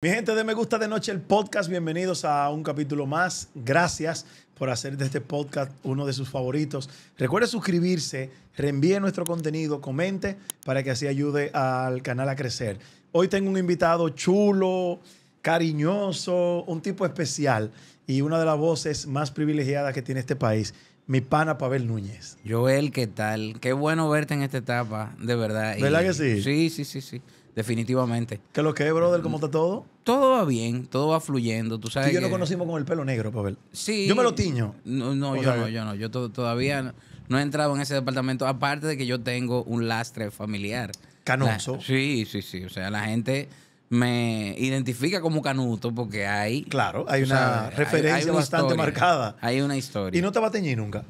Mi gente de Me Gusta de Noche, el podcast, bienvenidos a un capítulo más. Gracias por hacer de este podcast uno de sus favoritos. Recuerde suscribirse, reenvíe nuestro contenido, comente para que así ayude al canal a crecer. Hoy tengo un invitado chulo, cariñoso, un tipo especial y una de las voces más privilegiadas que tiene este país. Mi pana Pavel Núñez. Joel, ¿qué tal? Qué bueno verte en esta etapa, de verdad. ¿Verdad que sí? Sí, sí, sí, sí. Definitivamente. ¿Qué lo que, brother? ¿Cómo está todo? Todo va bien, todo va fluyendo. Tú sabes. y yo lo conocimos con el pelo negro, Pavel. Sí. Yo me lo tiño. No, yo no, yo no. Yo todavía no, he entrado en ese departamento, aparte de que yo tengo un lastre familiar. Canoso. sí, sí, sí. O sea, la gente me identifica como canuto porque hay. Claro, hay una referencia bastante marcada. Hay una historia. ¿Y no te va a teñir nunca?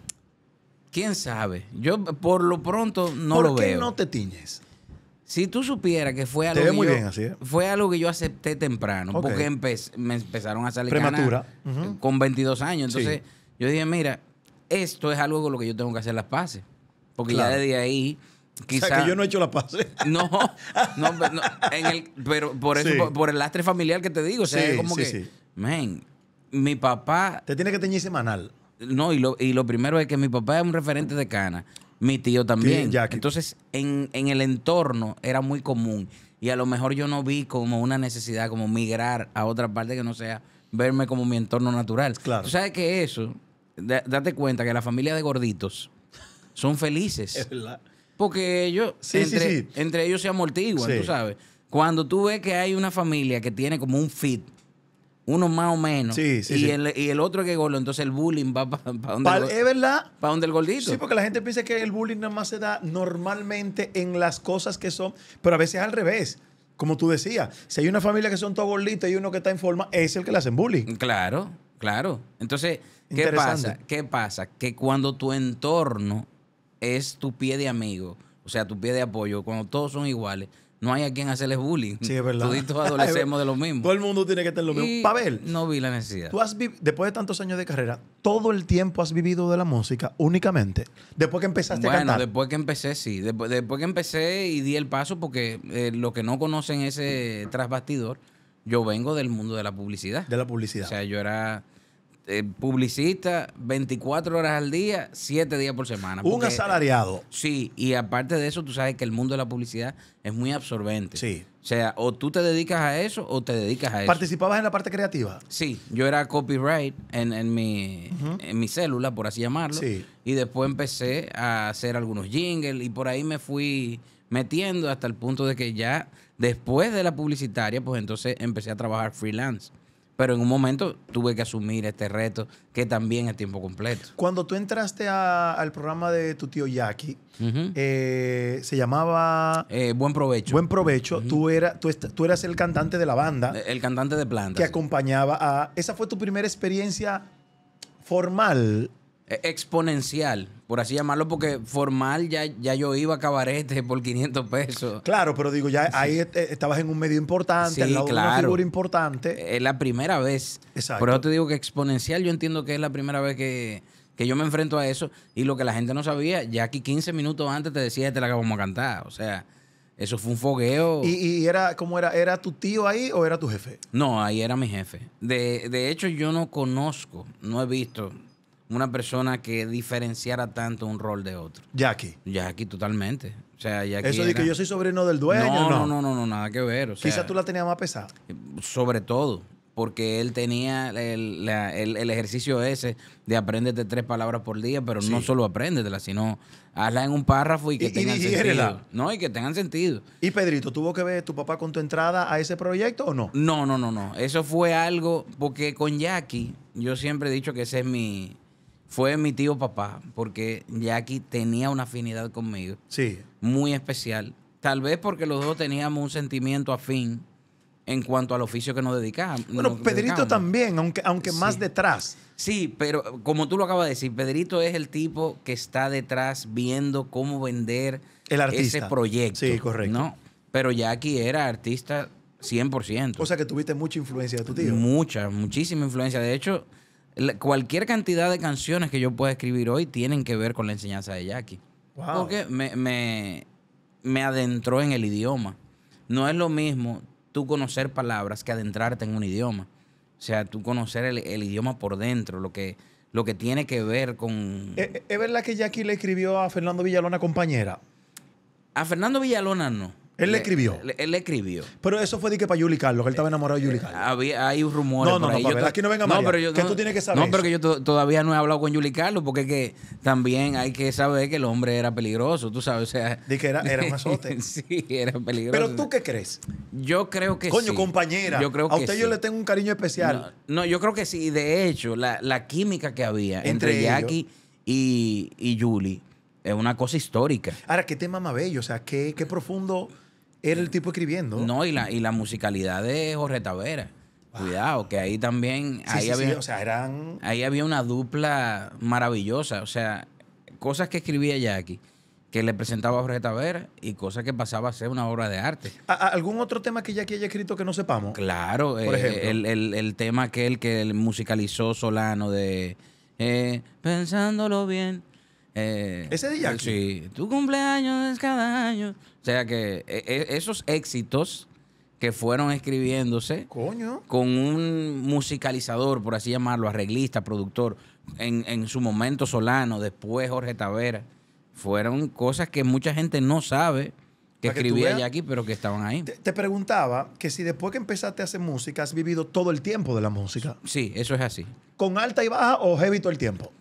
¿Quién sabe? Yo por lo pronto no lo veo. ¿Por qué no te tiñes? Si tú supieras que fue algo, que, yo, ¿eh? fue algo que yo acepté temprano, porque me empezaron a salir Prematura. con 22 años. Entonces yo dije, mira, esto es algo con lo que yo tengo que hacer las pases. Porque ya desde ahí, quizás... O que yo no he hecho las pases. No, no, pero el, por el lastre familiar que te digo, o sea, como que, men, mi papá, Te tiene que teñir semanal. no, y lo, y lo primero es que mi papá es un referente de cana mi tío también. Entonces, en, el entorno era muy común. Y a lo mejor yo no vi como una necesidad, como migrar a otra parte que no sea verme como mi entorno natural. Claro. Tú sabes que eso, date cuenta que la familia de gorditos son felices. Porque ellos, sí, entre, entre, ellos se amortiguan, tú sabes. Cuando tú ves que hay una familia que tiene como un fit, uno más o menos. Sí, sí, y, El, y el otro que gordo, entonces el bullying va para donde, el, verdad, Para donde el gordito. Sí, porque la gente piensa que el bullying nada más se da normalmente en las cosas que son, pero a veces al revés. Como tú decías, si hay una familia que son todos gorditos y uno que está en forma, es el que le hacen bullying. Claro, claro. Entonces, ¿qué pasa? ¿Qué pasa? Que cuando tu entorno es tu pie de amigo, o sea, tu pie de apoyo, cuando todos son iguales, no hay a quien hacerles bullying. Sí, es verdad. Toditos adolecemos de lo mismo. Todo el mundo tiene que tener lo mismo. No vi la necesidad. Tú has vivido después de tantos años de carrera, todo el tiempo has vivido de la música únicamente. Después que empezaste a cantar. Bueno, después que empecé, sí. Después, que empecé y di el paso, porque eh, los lo que no conocen ese trasbastidor, yo vengo del mundo de la publicidad. De la publicidad. O sea, yo era eh, publicista 24 horas al día, 7 días por semana. Un asalariado. Sí, y aparte de eso, tú sabes que el mundo de la publicidad es muy absorbente. Sí. O sea, o tú te dedicas a eso o te dedicas a eso. ¿Participabas en la parte creativa? Sí, yo era copyright en, mi, en mi célula, por así llamarlo. Y después empecé a hacer algunos jingles y por ahí me fui metiendo hasta el punto de que ya después de la publicitaria, pues entonces empecé a trabajar freelance. Pero en un momento tuve que asumir este reto, que también es tiempo completo. Cuando tú entraste al programa de tu tío Jackie, eh, se llamaba... Eh, Buen Provecho. Buen Provecho. tú, era, tú, eras el cantante de la banda. Eh, el cantante de planta. Que acompañaba a... Esa fue tu primera experiencia formal e-, exponencial, por así llamarlo, porque formal ya, ya yo iba a cabarete por 500 pesos. Claro, pero digo, ya ahí eh, estabas en un medio importante, importante. Es la primera vez. Exacto. Por eso te digo que exponencial yo entiendo que es la primera vez que, yo me enfrento a eso. Y lo que la gente no sabía, ya aquí 15 minutos antes te decía, te la acabamos a cantar. O sea, eso fue un fogueo. ¿Y, ¿Y, era cómo era? ¿Era tu tío ahí o era tu jefe? No, ahí era mi jefe. De, de hecho, yo no conozco, no he visto una persona que diferenciara tanto un rol de otro. Jackie. Jackie, totalmente. O sea, Jackie Eso de que yo soy sobrino del dueño, no. No, no, no, nada que ver. Quizás tú la tenías más pesada. Sobre todo, porque él tenía el, ejercicio ese de aprenderte tres palabras por día, pero no solo apréndetelas, sino hazla en un párrafo y que tengan y sentido. No, y que tengan sentido. ¿Y Pedrito, tuvo que ver tu papá con tu entrada a ese proyecto o no? No, no, no, no. Eso fue algo, porque con Jackie, yo siempre he dicho que ese es mi fue mi tío papá, porque Jackie tenía una afinidad conmigo. Sí. Muy especial. Tal vez porque los dos teníamos un sentimiento afín en cuanto al oficio que nos dedicábamos. Bueno, Pedrito también, aunque, aunque más detrás. Sí, pero como tú lo acabas de decir, Pedrito es el tipo que está detrás viendo cómo vender ese proyecto. Sí, correcto. ¿no? Pero Jackie era artista 100%. O sea que tuviste mucha influencia de tu tío. Mucha, muchísima influencia. De hecho, cualquier cantidad de canciones que yo pueda escribir hoy tienen que ver con la enseñanza de Jackie. Porque me, me, adentró en el idioma. No es lo mismo tú conocer palabras que adentrarte en un idioma. O sea, tú conocer el, idioma por dentro, lo que, lo que tiene que ver con... ¿E, e, es verdad que Jackie le escribió a Fernando Villalona compañera? A Fernando Villalona no. Él le escribió. él le escribió. Pero eso fue de que para Yuli Carlos, él estaba eh, enamorado de Yuli eh, Carlos. Había, hay rumor. No, no, no, aquí no venga que tú tienes que saber No, pero que yo todavía no he hablado con Yuli Carlos, porque también hay que saber que el hombre era peligroso, tú sabes. O sea, que era- era sí, era peligroso. Pero tú qué crees? Yo creo que Coño, compañera. Yo creo a usted yo le tengo un cariño especial. No, yo creo que sí. De hecho, la, química que había Entre Jackie y, y Julie es una cosa histórica. Ahora, qué tema más bello, o sea, qué, qué profundo era el tipo escribiendo. No, y la, y la musicalidad de Jorge Tavera. Cuidado, que ahí también. ahí, había, o sea, eran... ahí había una dupla maravillosa. O sea, cosas que escribía Jackie que le presentaba a Jorge Tavera y cosas que pasaba a ser una obra de arte. ¿Algún otro tema que Jackie haya escrito que no sepamos? Claro, eh, El, el, tema aquel que musicalizó Solano de eh, Pensándolo bien, eh, Ese de eh, Sí, tu cumpleaños es cada año. O sea que e, e, esos éxitos que fueron escribiéndose Coño. con un musicalizador, por así llamarlo, arreglista, productor, en, su momento Solano, después Jorge Tavera, fueron cosas que mucha gente no sabe que escribía Jackie, pero que estaban ahí. Te, preguntaba que si después que empezaste a hacer música, has vivido todo el tiempo de la música. Sí, eso es así. ¿Con alta y baja o heavy todo el tiempo?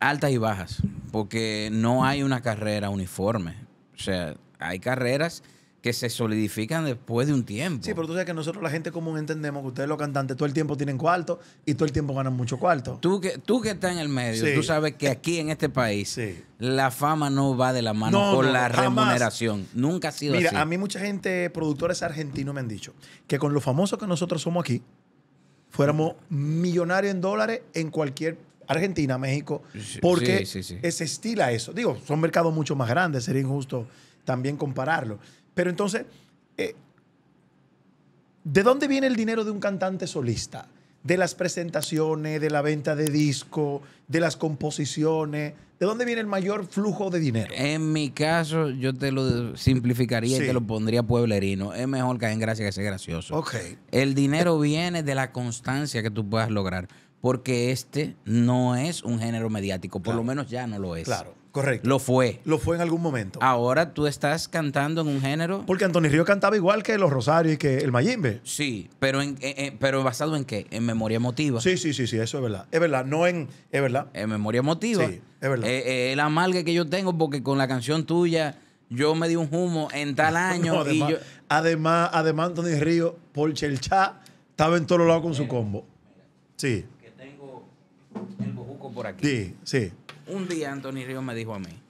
altas y bajas, porque no hay una carrera uniforme. O sea, hay carreras que se solidifican después de un tiempo. Sí, pero tú sabes que nosotros la gente común entendemos que ustedes los cantantes todo el tiempo tienen cuarto y todo el tiempo ganan mucho cuarto. Tú que, tú que estás en el medio, tú sabes que aquí en este país la fama no va de la mano con la remuneración. Nunca ha sido así. Mira, a mí mucha gente, productores argentinos me han dicho que con lo famosos que nosotros somos aquí, fuéramos millonarios en dólares en cualquier Argentina, México, porque ese estilo a eso. Digo, son mercados mucho más grandes, sería injusto también compararlo. Pero entonces, eh, ¿de dónde viene el dinero de un cantante solista? De las presentaciones, de la venta de disco, de las composiciones. ¿De dónde viene el mayor flujo de dinero? En mi caso, yo te lo simplificaría y te lo pondría pueblerino. Es mejor caer en gracia que sea gracioso. El dinero viene de la constancia que tú puedas lograr porque este no es un género mediático, por lo menos ya no lo es. Claro, correcto. Lo fue. Lo fue en algún momento. Ahora tú estás cantando en un género. Porque Anthony Río cantaba igual que Los Rosarios y que el Mayimbe. Sí, pero en, eh, eh, pero basado en qué? En memoria emotiva. Sí, sí, sí, sí, eso es verdad. Es verdad, no en. Es verdad. En memoria emotiva. Sí, es verdad. Eh, el amalgue que yo tengo, porque con la canción tuya yo me di un humo en tal año. además, y además, además, Anthony Río, por Chelchá, estaba en todos lados con su combo. Sí por aquí. Sí, sí. Un día Anthony Río me dijo a mí,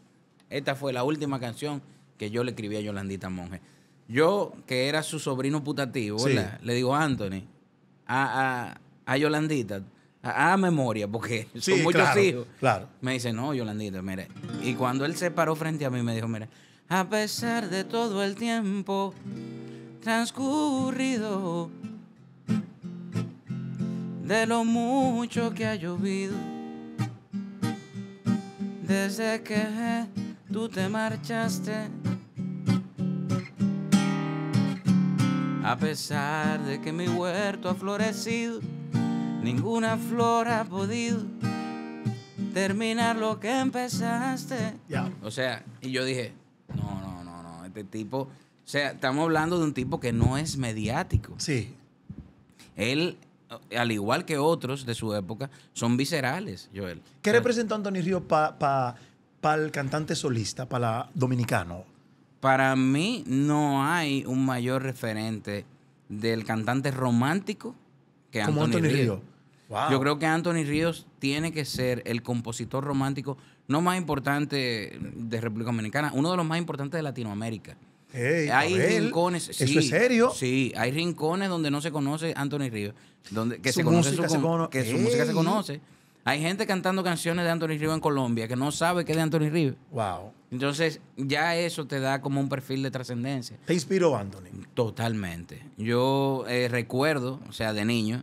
esta fue la última canción que yo le escribí a Yolandita Monge. Yo, que era su sobrino putativo, le digo, Anthony, a, a, a Yolandita, a, memoria, porque son muchos hijos. Claro. Me dice, no, Yolandita, mire. Y cuando él se paró frente a mí, me dijo, mira, a pesar de todo el tiempo transcurrido, de lo mucho que ha llovido desde que tú te marchaste. A pesar de que mi huerto ha florecido, ninguna flor ha podido terminar lo que empezaste. O sea, y yo dije, no, no, no, no, este tipo, o sea, estamos hablando de un tipo que no es mediático. Sí. Él al igual que otros de su época, son viscerales, Joel. ¿Qué representó Anthony Ríos para el cantante solista, para dominicano? Para mí no hay un mayor referente del cantante romántico que Como Anthony, Ríos. Yo creo que Anthony Ríos tiene que ser el compositor romántico no más importante de República Dominicana, uno de los más importantes de Latinoamérica hay rincones. es serio? Sí, hay rincones donde no se conoce Anthony Rivas. que su se conoce música se que su música se conoce. Hay gente cantando canciones de Anthony Rivas en Colombia que no sabe que es de Anthony Rivas. Wow. Entonces, ya eso te da como un perfil de trascendencia. ¿Te inspiró Anthony? Totalmente. Yo eh, recuerdo, o sea, de niño,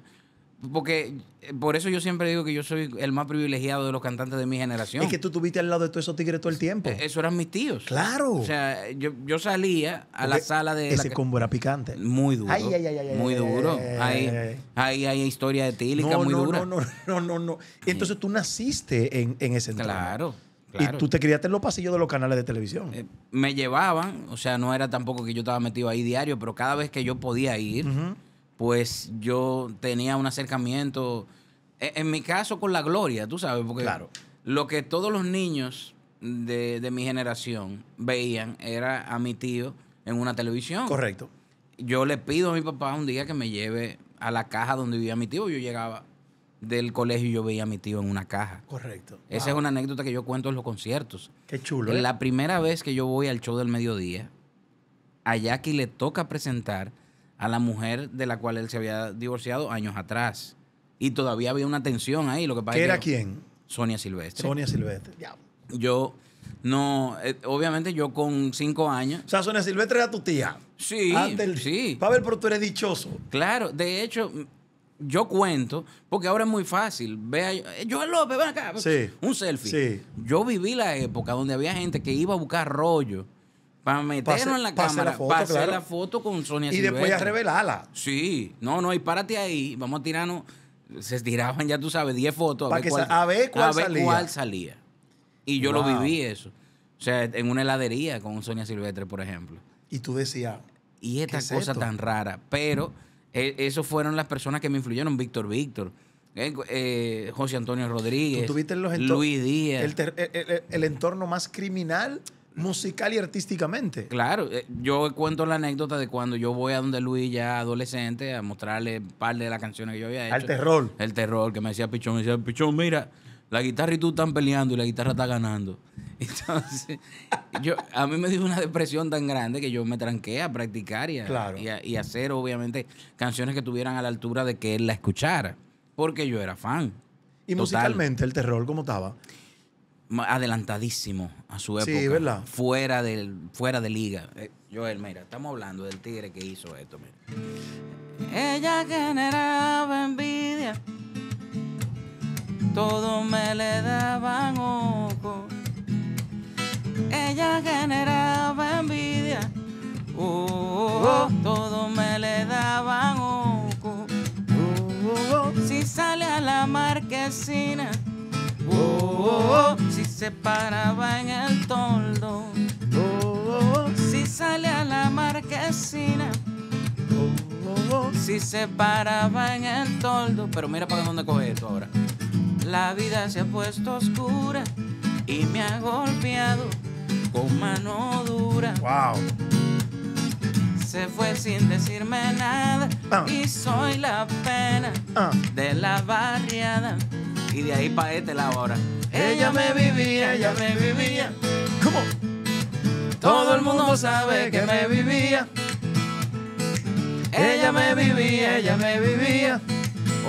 porque eh, por eso yo siempre digo que yo soy el más privilegiado de los cantantes de mi generación. Es que tú tuviste al lado de todos esos tigres todo el tiempo. Eh, eso eran mis tíos. Claro. O sea, yo, salía a la sala de. Ese combo era picante. Muy duro. Ay, ay, ay, muy duro. Ahí hay, hay, historia de no, muy no, No, no, no, no, no. Entonces tú naciste en, en ese entorno. Claro. Claro. Y tú te criaste en los pasillos de los canales de televisión. Eh, me llevaban, o sea, no era tampoco que yo estaba metido ahí diario, pero cada vez que yo podía ir, pues yo tenía un acercamiento, e, en, mi caso con la gloria, tú sabes, porque lo que todos los niños de, mi generación veían era a mi tío en una televisión. Correcto. Yo le pido a mi papá un día que me lleve a la caja donde vivía mi tío. Yo llegaba del colegio y yo veía a mi tío en una caja. Correcto. Esa es una anécdota que yo cuento en los conciertos. Qué chulo. ¿eh? La primera vez que yo voy al show del mediodía, a Jackie le toca presentar a la mujer de la cual él se había divorciado años atrás. Y todavía había una tensión ahí. Lo que pasa que era quién? Sonia Silvestre. Sonia Silvestre, Yo no, eh, obviamente yo con cinco años. O sea, Sonia Silvestre era tu tía. Sí, Antes, ah, sí. Pavel, pero tú eres dichoso. Claro, de hecho, yo cuento, porque ahora es muy fácil. Vea, yo López, ven acá. Sí. Un selfie. Sí. Yo viví la época donde había gente que iba a buscar rollo para meternos en la cámara, para hacer la foto con Sonia Silvestre. Y después ya revelarla. Sí, no, no, y párate ahí, vamos a tirarnos. Se tiraban, ya tú sabes, 10 fotos. A, ver, cuál, a salía. Ver cuál salía. Y yo lo viví eso. O sea, en una heladería con Sonia Silvestre, por ejemplo. Y tú decías. Y esta cosa tan rara. Pero e, eso fueron las personas que me influyeron: Víctor Víctor. Eh, eh, José Antonio Rodríguez, ¿Tú Luis Díaz. el, entorno más criminal musical y artísticamente. Claro, eh, yo cuento la anécdota de cuando yo voy a donde Luis ya adolescente a mostrarle un par de las canciones que yo había hecho. Al terror. El terror, que me decía Pichón, me decía, Pichón, mira, la guitarra y tú están peleando y la guitarra está ganando. Entonces, yo, a mí me dio una depresión tan grande que yo me tranqué a practicar y y, hacer, obviamente, canciones que tuvieran a la altura de que él la escuchara, porque yo era fan. ¿Y musicalmente el terror cómo estaba? adelantadísimo a su época. Fuera, fuera de liga. Eh, Joel, mira, estamos hablando del tigre que hizo esto, Ella generaba envidia. Todo me le daban ojo. Ella generaba envidia. Oh, oh, oh Todo me le daban ojo. Oh, si sale a la marquesina Oh, si se paraba en el toldo. Oh, si sale a la marquesina. Oh, si se paraba en el toldo. Pero mira para dónde coge esto ahora. La vida se ha puesto oscura y me ha golpeado con mano dura. Se fue sin decirme nada ah. y soy la pena ah. de la barriada y de ahí pa' este la hora. Ella me vivía, ella me vivía. ¿Cómo? Todo el mundo sabe que me vivía. Ella me vivía, ella me vivía.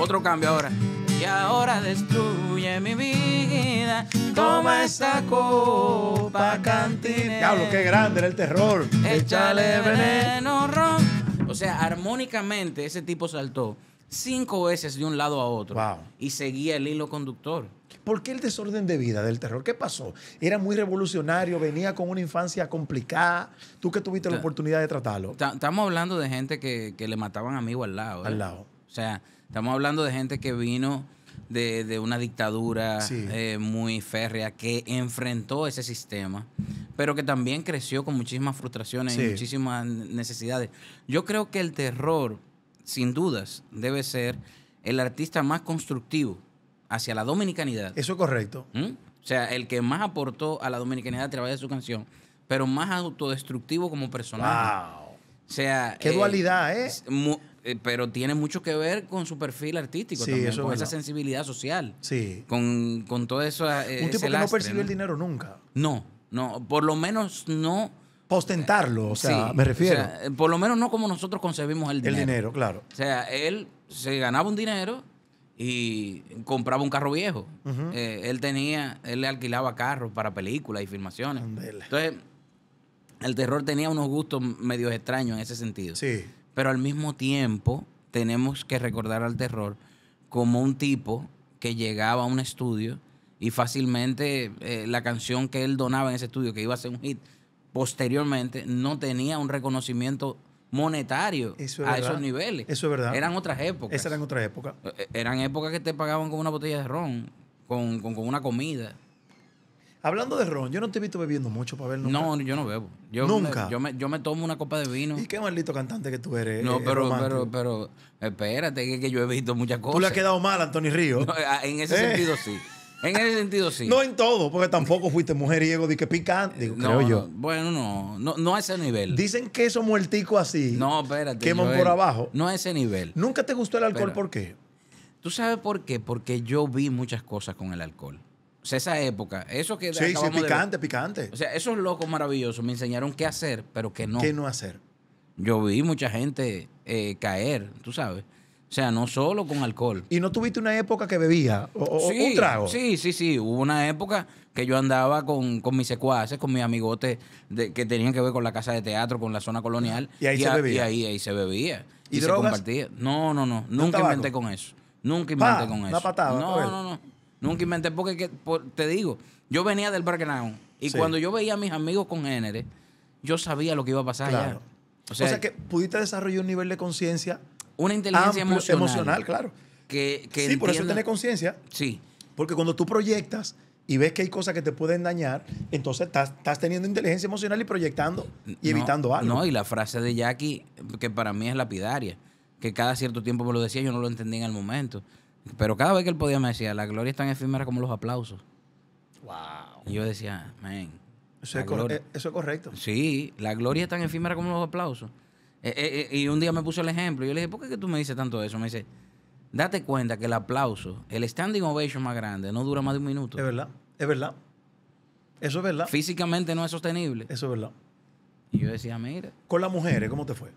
Otro cambio ahora. Y ahora destruye mi vida. Toma esa copa cantina. Diablo, qué grande era el terror. Échale veneno, O sea, armónicamente ese tipo saltó cinco veces de un lado a otro y seguía el hilo conductor. ¿Por qué el desorden de vida del terror? ¿Qué pasó? Era muy revolucionario, venía con una infancia complicada. Tú que tuviste la oportunidad de tratarlo. Estamos hablando de gente que, le mataban amigos al lado. ¿eh? Al lado. O sea, estamos hablando de gente que vino de, una dictadura eh, muy férrea, que enfrentó ese sistema, pero que también creció con muchísimas frustraciones y muchísimas necesidades. Yo creo que el terror sin dudas, debe ser el artista más constructivo hacia la dominicanidad. Eso es correcto. ¿Mm? O sea, el que más aportó a la dominicanidad a través de su canción, pero más autodestructivo como personaje. Wow. O sea, qué eh, dualidad, ¿eh? ¿eh? Pero tiene mucho que ver con su perfil artístico también, con esa sensibilidad social. Sí. Con, con todo eso. Un eh, tipo que no percibió el dinero nunca. No, no, por lo menos no Postentarlo, o sea, me refiero. Eh, por lo menos no como nosotros concebimos el dinero. El dinero, claro. O sea, él se ganaba un dinero y compraba un carro viejo. Eh, él tenía, él le alquilaba carros para películas y filmaciones. Entonces, el terror tenía unos gustos medio extraños en ese sentido. Sí. Pero al mismo tiempo, tenemos que recordar al terror como un tipo que llegaba a un estudio y fácilmente eh, la canción que él donaba en ese estudio, que iba a ser un hit, posteriormente no tenía un reconocimiento monetario a esos niveles. Eso es verdad. Eran otras épocas. eran otras épocas. Eh, eh, eran épocas que te pagaban con una botella de ron, con, una comida. Hablando de ron, yo no te he visto bebiendo mucho, para Nunca. No, yo no bebo. Yo nunca. yo, me, yo me tomo una copa de vino. ¿Y qué maldito cantante que tú eres? No, eh, pero, pero, pero, espérate, que, yo he visto muchas cosas. Tú le has quedado mal a Anthony Río. Ah, en ese sentido sí. En ese sentido, sí. No en todo, porque tampoco fuiste mujeriego de que picante, no, yo. Bueno, no, no, no a ese nivel. Dicen que esos muerticos así. No, espérate. Queman por abajo. No a ese nivel. ¿Nunca te gustó el alcohol? ¿Por qué? ¿Tú sabes por qué? Porque yo vi muchas cosas con el alcohol. O sea, esa época, eso que. Sí, sí, picante, picante. O sea, esos locos maravillosos me enseñaron qué hacer, pero qué no. ¿Qué no hacer? Yo vi mucha gente eh, caer, tú sabes. O sea, no solo con alcohol. ¿Y no tuviste una época que bebía? O, sí, un trago? Sí, sí, sí. Hubo una época que yo andaba con, mis secuaces, con mis amigotes que tenían que ver con la casa de teatro, con la zona colonial. Y ahí se bebía. Y ahí, se bebía. ¿Y, se compartía. No, no, no. Nunca inventé con eso. Nunca inventé ah, con eso. no, no, no. Nunca inventé porque, te digo, yo venía del now y cuando yo veía a mis amigos con género, yo sabía lo que iba a pasar. Claro. o sea que pudiste desarrollar un nivel de conciencia una inteligencia emocional. Emocional, claro. Que, sí, por eso tener conciencia. Sí. Porque cuando tú proyectas y ves que hay cosas que te pueden dañar, entonces estás, teniendo inteligencia emocional y proyectando y evitando algo. No, y la frase de Jackie, que para mí es lapidaria, que cada cierto tiempo me lo decía, yo no lo entendía en el momento. Pero cada vez que él podía me decía, la gloria es tan efímera como los aplausos. Wow. Y yo decía, men, Eso, eh, eso es correcto. Sí, la gloria es tan efímera como los aplausos. Eh, eh, eh, y un día me puso el ejemplo. Yo le dije, ¿por qué tú me dices tanto eso? Me dice, date cuenta que el aplauso, el standing ovation más grande, no dura más de un minuto. Es verdad, es verdad. Eso es verdad. Físicamente no es sostenible. Eso es verdad. Y yo decía, mira. Con las mujeres, ¿cómo te fue?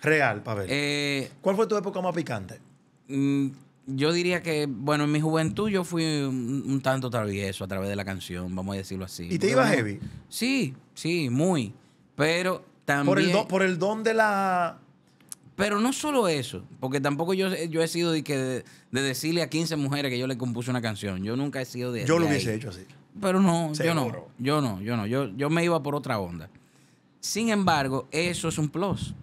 Real, para ver. ¿Cuál fue tu época más picante? Mm, yo diría que, bueno, en mi juventud yo fui un, tanto travieso a través de la canción, vamos a decirlo así. ¿Y te iba heavy? Sí, sí, muy. Pero por, el don, de la... Pero no solo eso, porque tampoco yo, yo he sido de, decirle a 15 mujeres que yo le compuse una canción. Yo nunca he sido de eso. Yo lo hubiese hecho así. Pero no, yo no, yo no, yo no. Yo, yo me iba por otra onda. Sin embargo, eso es un plus.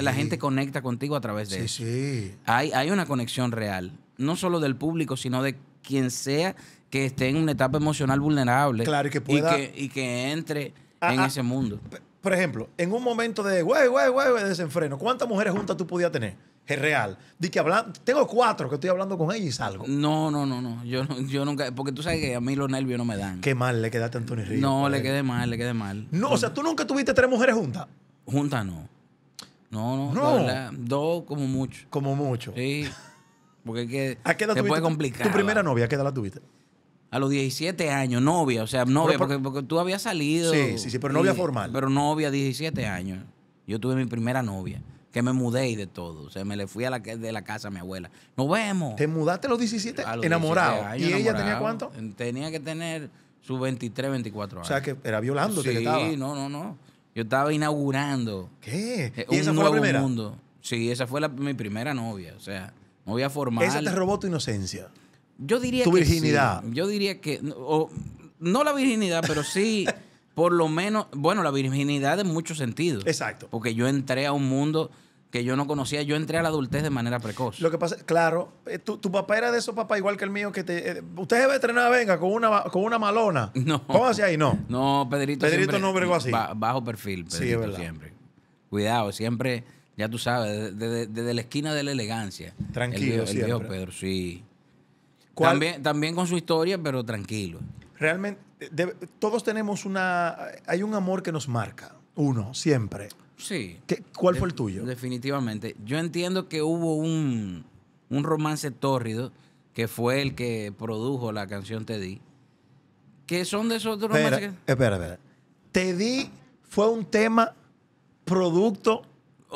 La gente conecta contigo a través de eso. Sí. Hay, hay una conexión real, no solo del público, sino de quien sea que esté en una etapa emocional vulnerable. Claro, y que pueda. Y que, entre ah, en ah. ese mundo por ejemplo, en un momento de güey, güey, güey, desenfreno, ¿cuántas mujeres juntas tú podías tener? Es real. Di que tengo cuatro que estoy hablando con ella y salgo. No, no, no, no. Yo, nunca, porque tú sabes que a mí los nervios no me dan. Qué mal le quedaste a Antonio Ríos. No, le quedé mal, le quedé mal. No, o sea, tú nunca tuviste tres mujeres juntas. Juntas no. No, no. No. dos como mucho. Como mucho. Sí. Porque es que puede complicar. ¿Tu primera novia qué edad la tuviste? a los 17 años, novia, o sea, novia, porque, tú habías salido. Sí, sí, sí, pero novia formal. Pero novia, 17 años. Yo tuve mi primera novia, que me mudé y de todo. O sea, me le fui a la, de la casa a mi abuela. Nos vemos. ¿Te mudaste a los 17? enamorado. ¿Y ella tenía cuánto? Tenía que tener sus 23, 24 años. O sea, que era violando estaba. no, no, no. Yo estaba inaugurando. ¿Qué? un nuevo mundo. Sí, esa fue la, mi primera novia, o sea, novia formal. Esa te robó tu inocencia. Yo diría que tu virginidad. Yo diría que. no la virginidad, pero sí, por lo menos. Bueno, la virginidad en muchos sentidos. Exacto. Porque yo entré a un mundo que yo no conocía, yo entré a la adultez de manera precoz. Lo que pasa, claro, eh, tu, tu papá era de esos papás igual que el mío, que te... Eh, usted debe entrenar venga, con una, con una malona. No. ¿Cómo hacía ahí, no. No, Pedrito Pedrito no bregó así. bajo perfil, Pedrito siempre. Cuidado, siempre, ya tú sabes, desde, la esquina de la elegancia. Tranquilo, el, Pedro, sí. También, con su historia, pero tranquilo. Realmente, todos tenemos una. Hay un amor que nos marca, uno, siempre. Sí. ¿Qué, ¿Cuál fue el tuyo? Definitivamente. Yo entiendo que hubo un, romance tórrido que fue el que produjo la canción Te Di. son de esos romances. Espera, espera, espera. Te Di fue un tema producto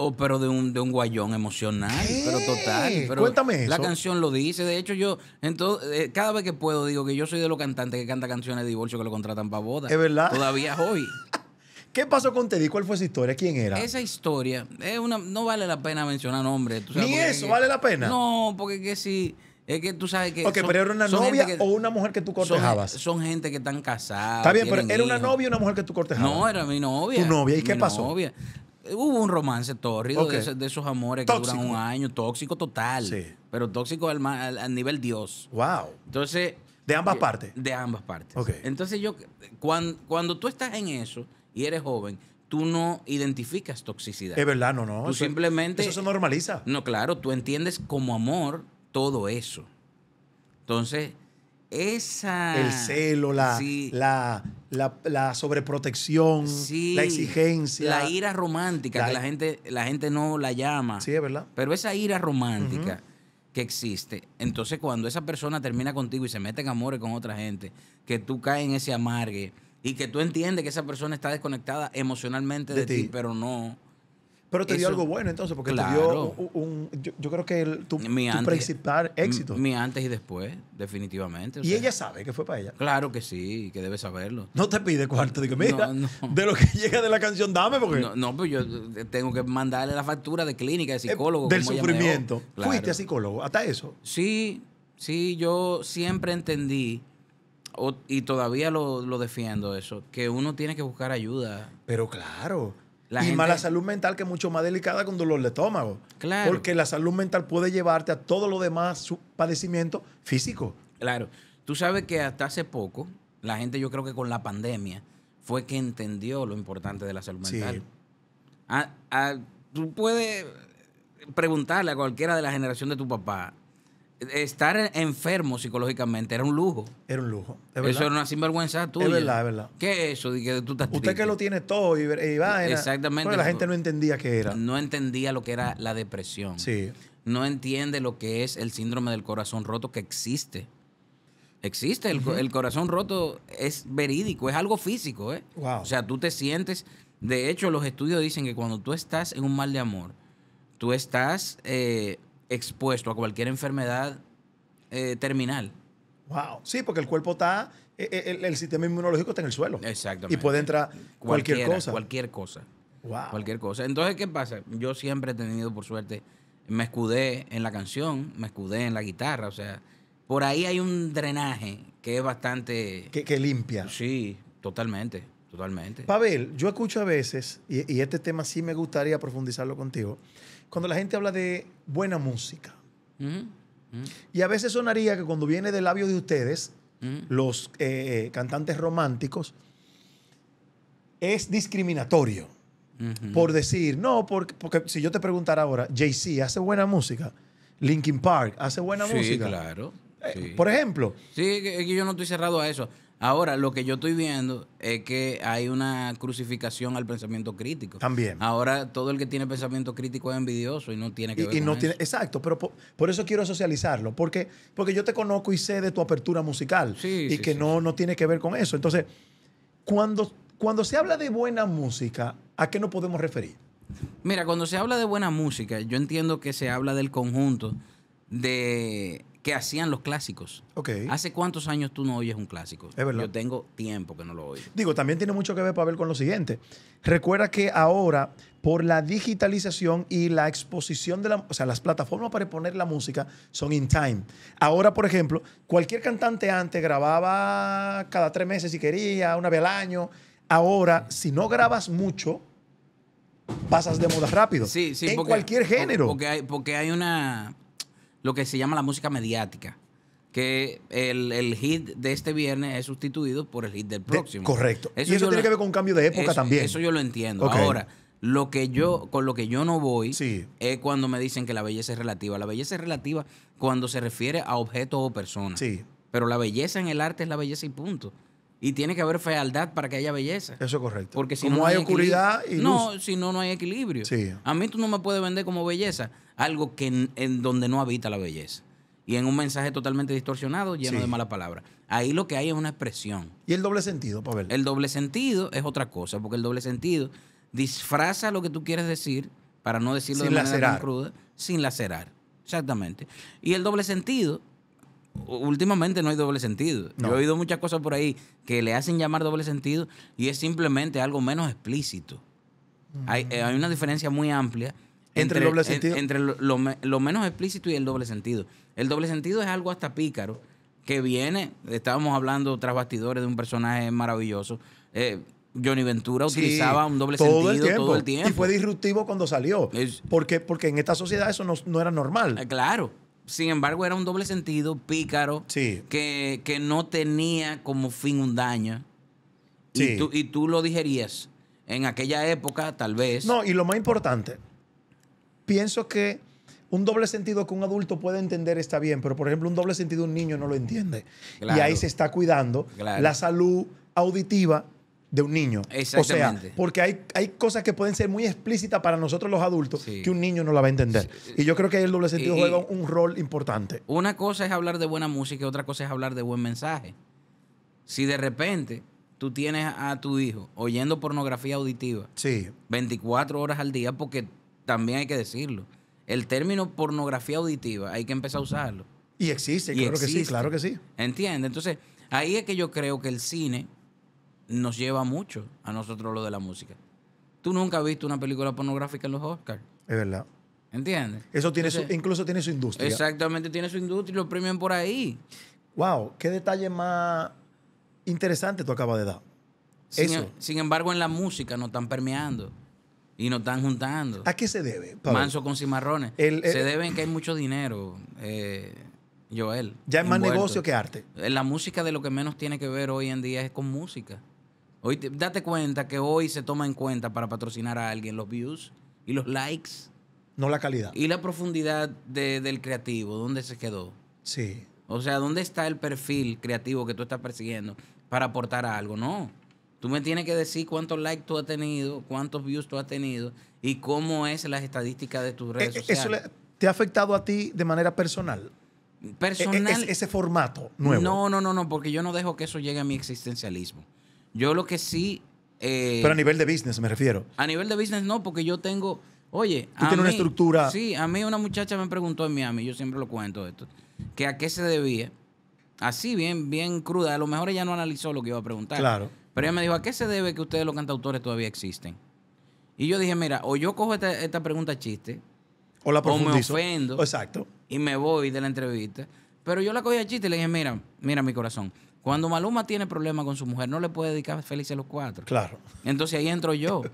Oh, pero de un, de guayón emocional, pero total. Pero eso. La canción lo dice. De hecho, yo entonces, eh, cada vez que puedo digo que yo soy de los cantantes que canta canciones de divorcio que lo contratan para bodas. Es verdad. Todavía hoy. ¿Qué pasó con Teddy? ¿Cuál fue su historia? ¿Quién era? Esa historia es una, no vale la pena mencionar nombres. Ni eso vale la pena. No, porque que si... Es que tú sabes que. Ok, pero era una novia o una mujer que tú cortejabas. Son, gente que están casadas. Está bien, pero era una novia o una mujer que tú cortejabas. No, era mi novia. ¿Tu novia? ¿Y qué pasó? Novia. Hubo un romance tórrido de, esos, amores que duran un año, tóxico total, pero tóxico al, nivel Dios. Wow. Entonces... ¿De ambas partes? De ambas partes. Entonces yo, cuando, tú estás en eso y eres joven, tú no identificas toxicidad. Es verdad, no, no. Tú simplemente... Eso se normaliza. No, claro, tú entiendes como amor todo eso. Entonces, esa... El celo, la... la la, sobreprotección, la exigencia. La ira romántica, que la gente, la gente no la llama. Sí, es verdad. Pero esa ira romántica que existe, entonces cuando esa persona termina contigo y se mete en amores con otra gente, que tú caes en ese amargue y que tú entiendes que esa persona está desconectada emocionalmente de ti, pero no pero te dio algo bueno entonces, porque te dio un, yo, creo que el, tu, mi principal éxito. Mi, antes y después, definitivamente. y ella sabe que fue para ella. Claro que sí, que debe saberlo. No te pide cuarto, digo, mira, de lo que llega de la canción, dame porque. No, no, pero yo tengo que mandarle la factura de clínica, de eh, psicólogo. del sufrimiento. Fuiste a psicólogo, hasta eso. Sí, sí, yo siempre entendí. y todavía lo, lo defiendo eso, que uno tiene que buscar ayuda. Pero claro, y mala salud mental, que es mucho más delicada con dolor de estómago. Claro. Porque la salud mental puede llevarte a todo lo demás padecimiento físico. Claro. Tú sabes que hasta hace poco, la gente, yo creo que con la pandemia, fue que entendió lo importante de la salud mental. Sí. tú puedes preguntarle a cualquiera de la generación de tu papá estar enfermo psicológicamente era un lujo. Era un lujo. eso era una sinvergüenza tuya. Es verdad, es verdad. ¿Qué es eso que tú estás Usted que lo tiene todo y, va, Exactamente. la gente no entendía qué era. No entendía lo que era la depresión. Sí. No entiende lo que es el síndrome del corazón roto que existe. Existe. El, corazón roto es verídico, es algo físico, Wow. ¿eh? O sea, tú te sientes. De hecho, los estudios dicen que cuando tú estás en un mal de amor, tú estás. Eh, expuesto a cualquier enfermedad eh, terminal. Wow. Sí, porque el cuerpo está, eh, eh, el, sistema inmunológico está en el suelo. Exactamente. Y puede entrar cualquier cosa. Cualquier cosa. Cualquier cosa. Entonces, ¿qué pasa? Yo siempre he tenido, por suerte, me escudé en la canción, me escudé en la guitarra, o sea, por ahí hay un drenaje que es bastante... Que, limpia. Sí, totalmente, totalmente. Pavel, yo escucho a veces, y este tema sí me gustaría profundizarlo contigo, cuando la gente habla de buena música. Y a veces sonaría que cuando viene del labio de ustedes, los eh, eh, cantantes románticos, es discriminatorio. Por decir, no, porque, si yo te preguntara ahora, Jay-Z hace buena música, Linkin Park hace buena música. Eh, sí. claro por ejemplo. Sí, que yo no estoy cerrado a eso. Ahora, lo que yo estoy viendo es que hay una crucificación al pensamiento crítico. También. Ahora, todo el que tiene pensamiento crítico es envidioso y no tiene que ver con eso. exacto, pero por, eso quiero socializarlo, porque, porque yo te conozco y sé de tu apertura musical y que no, no tiene que ver con eso. Entonces, cuando, cuando se habla de buena música, ¿a qué nos podemos referir? Mira, cuando se habla de buena música, yo entiendo que se habla del conjunto de que hacían los clásicos. Okay. ¿Hace cuántos años tú no oyes un clásico? Es verdad. Yo tengo tiempo que no lo oigo. Digo, también tiene mucho que ver, para ver con lo siguiente. Recuerda que ahora, por la digitalización y la exposición de la... O sea, las plataformas para poner la música son in time. Ahora, por ejemplo, cualquier cantante antes grababa cada tres meses si quería, una vez al año. Ahora, si no grabas mucho, pasas de moda rápido. Sí, sí. En cualquier género. Porque porque hay una lo que se llama la música mediática. Que el, hit de este viernes es sustituido por el hit del próximo. correcto. y eso tiene que ver con cambio de época también. Eso yo lo entiendo. Ahora, lo que yo, mm. con lo que yo no voy es cuando me dicen que la belleza es relativa. La belleza es relativa cuando se refiere a objetos o personas. Sí. Pero la belleza en el arte es la belleza y punto. Y tiene que haber fealdad para que haya belleza. Eso es correcto. Porque si no, hay, oscuridad y No, si no, no hay equilibrio. Sí. A mí tú no me puedes vender como belleza algo que en, donde no habita la belleza. Y en un mensaje totalmente distorsionado, lleno de malas palabras. Ahí lo que hay es una expresión. ¿Y el doble sentido, Pavel? El doble sentido es otra cosa, porque el doble sentido disfraza lo que tú quieres decir, para no decirlo de manera cruda, sin lacerar. Exactamente. Y el doble sentido últimamente no hay doble sentido. Yo he oído muchas cosas por ahí que le hacen llamar doble sentido y es simplemente algo menos explícito. Hay, eh, una diferencia muy amplia. ¿Entre, lo, menos explícito y el doble sentido. El doble sentido es algo hasta pícaro que viene, estábamos hablando tras bastidores de un personaje maravilloso. Eh, Johnny Ventura utilizaba un doble sentido todo el tiempo. Y fue disruptivo cuando salió. porque, porque en esta sociedad eso no, era normal. Eh, claro sin embargo, era un doble sentido, pícaro, que, no tenía como fin un daño. Y, tú, lo digerías en aquella época, tal vez. No, y lo más importante, pienso que un doble sentido que un adulto puede entender está bien, pero por ejemplo un doble sentido un niño no lo entiende. Y ahí se está cuidando la salud auditiva de un niño. Exactamente. O sea, porque hay, cosas que pueden ser muy explícitas para nosotros los adultos que un niño no la va a entender. Y yo creo que el doble sentido juega un rol importante. Una cosa es hablar de buena música y otra cosa es hablar de buen mensaje. Si de repente tú tienes a tu hijo oyendo pornografía auditiva sí. 24 horas al día, porque también hay que decirlo, el término pornografía auditiva hay que empezar a usarlo. Y existe, claro que sí, claro que sí. Entiende, entonces ahí es que yo creo que el cine nos lleva mucho a nosotros lo de la música. Tú nunca has visto una película pornográfica en los Oscars. Es verdad. ¿Entiendes? Eso tiene incluso tiene su industria. Exactamente, tiene su industria y lo premian por ahí. Wow, qué detalle más interesante tú acabas de dar. Sin, e-, embargo, en la música nos están permeando y nos están juntando. ¿A qué se debe? Manso con cimarrones. se debe en que hay mucho dinero, eh, Joel. Ya es más negocio que arte. La música de lo que menos tiene que ver hoy en día es con música date cuenta que hoy se toma en cuenta para patrocinar a alguien los views y los likes. No la calidad. Y la profundidad del creativo, ¿dónde se quedó? Sí. O sea, ¿dónde está el perfil creativo que tú estás persiguiendo para aportar a algo? No. Tú me tienes que decir cuántos likes tú has tenido, cuántos views tú has tenido y cómo es las estadísticas de tus eh, redes eh, sociales. Eso ¿Te ha afectado a ti de manera personal? Personal. E, e, ese formato nuevo. No, no, no, no, porque yo no dejo que eso llegue a mi existencialismo. Yo lo que sí. Eh, Pero a nivel de business me refiero. A nivel de business no, porque yo tengo. Oye. Tú tienes una estructura. Sí, a mí una muchacha me preguntó en Miami, yo siempre lo cuento esto, que a qué se debía. Así, bien, bien cruda. A lo mejor ella no analizó lo que iba a preguntar. Claro. Pero ella me dijo, ¿a qué se debe que ustedes los cantautores todavía existen? Y yo dije, mira, o yo cojo esta, esta pregunta chiste, o la profundizo. O me ofendo. Exacto. Y me voy de la entrevista. Pero yo la cogí a chiste y le dije, mira, mira mi corazón. Cuando Maluma tiene problemas con su mujer, no le puede dedicar Felices los Cuatro. Claro. Entonces ahí entro yo.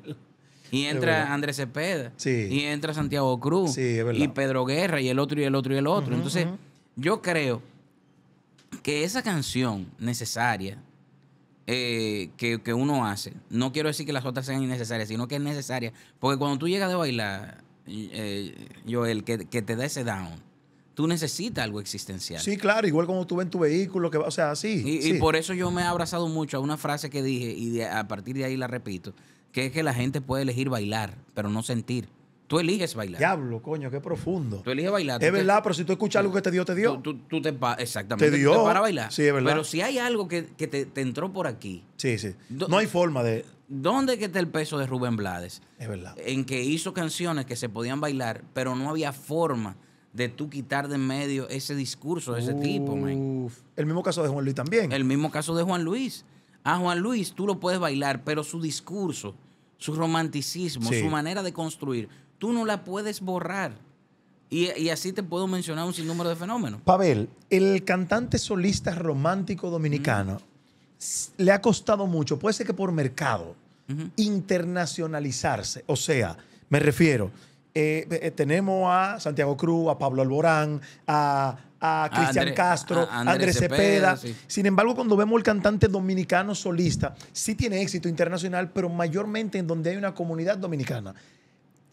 Y entra Andrés Cepeda. Y entra Santiago Cruz. y Pedro Guerra, y el otro, y el otro, y el otro. Entonces, yo creo que esa canción necesaria eh, que, uno hace, no quiero decir que las otras sean innecesarias, sino que es necesaria. Porque cuando tú llegas de bailar, eh, Joel, que, que te da ese down tú necesitas algo existencial. Sí, claro, igual como tú ves en tu vehículo, que, o sea, así. Y, y, por eso yo me he abrazado mucho a una frase que dije, y a partir de ahí la repito, que es que la gente puede elegir bailar, pero no sentir. Tú eliges bailar. Diablo, coño, qué profundo. Tú eliges bailar. es verdad, pero si tú escuchas algo que te dio, te dio. te Exactamente. Te dio. para bailar. Sí, es verdad. Pero si hay algo que, te, entró por aquí. Sí, sí. No hay forma de. ¿Dónde que está el peso de Rubén Blades? Es verdad. En que hizo canciones que se podían bailar, pero no había forma de tú quitar de en medio ese discurso de ese tipo, El mismo caso de Juan Luis también. El mismo caso de Juan Luis. A Juan Luis tú lo puedes bailar, pero su discurso, su romanticismo, su manera de construir, tú no la puedes borrar. Y, así te puedo mencionar un sinnúmero de fenómenos. Pavel, el cantante solista romántico dominicano le ha costado mucho, puede ser que por mercado, internacionalizarse. O sea, me refiero, eh, eh, tenemos a Santiago Cruz, a Pablo Alborán, a, Cristian Castro, a, Andrés, Cepeda. Sin embargo, cuando vemos el cantante dominicano solista, sí tiene éxito internacional, pero mayormente en donde hay una comunidad dominicana.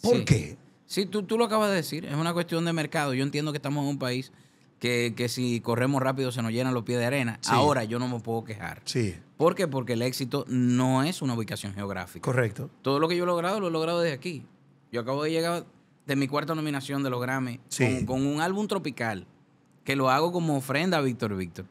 ¿Por qué? Sí, tú, lo acabas de decir, es una cuestión de mercado. Yo entiendo que estamos en un país que, si corremos rápido se nos llenan los pies de arena. Ahora yo no me puedo quejar. Sí. ¿Por qué? Porque el éxito no es una ubicación geográfica. Correcto. Todo lo que yo he logrado lo he logrado desde aquí. Yo acabo de llegar de mi cuarta nominación de los Grammy con, un álbum tropical que lo hago como ofrenda a Víctor Víctor,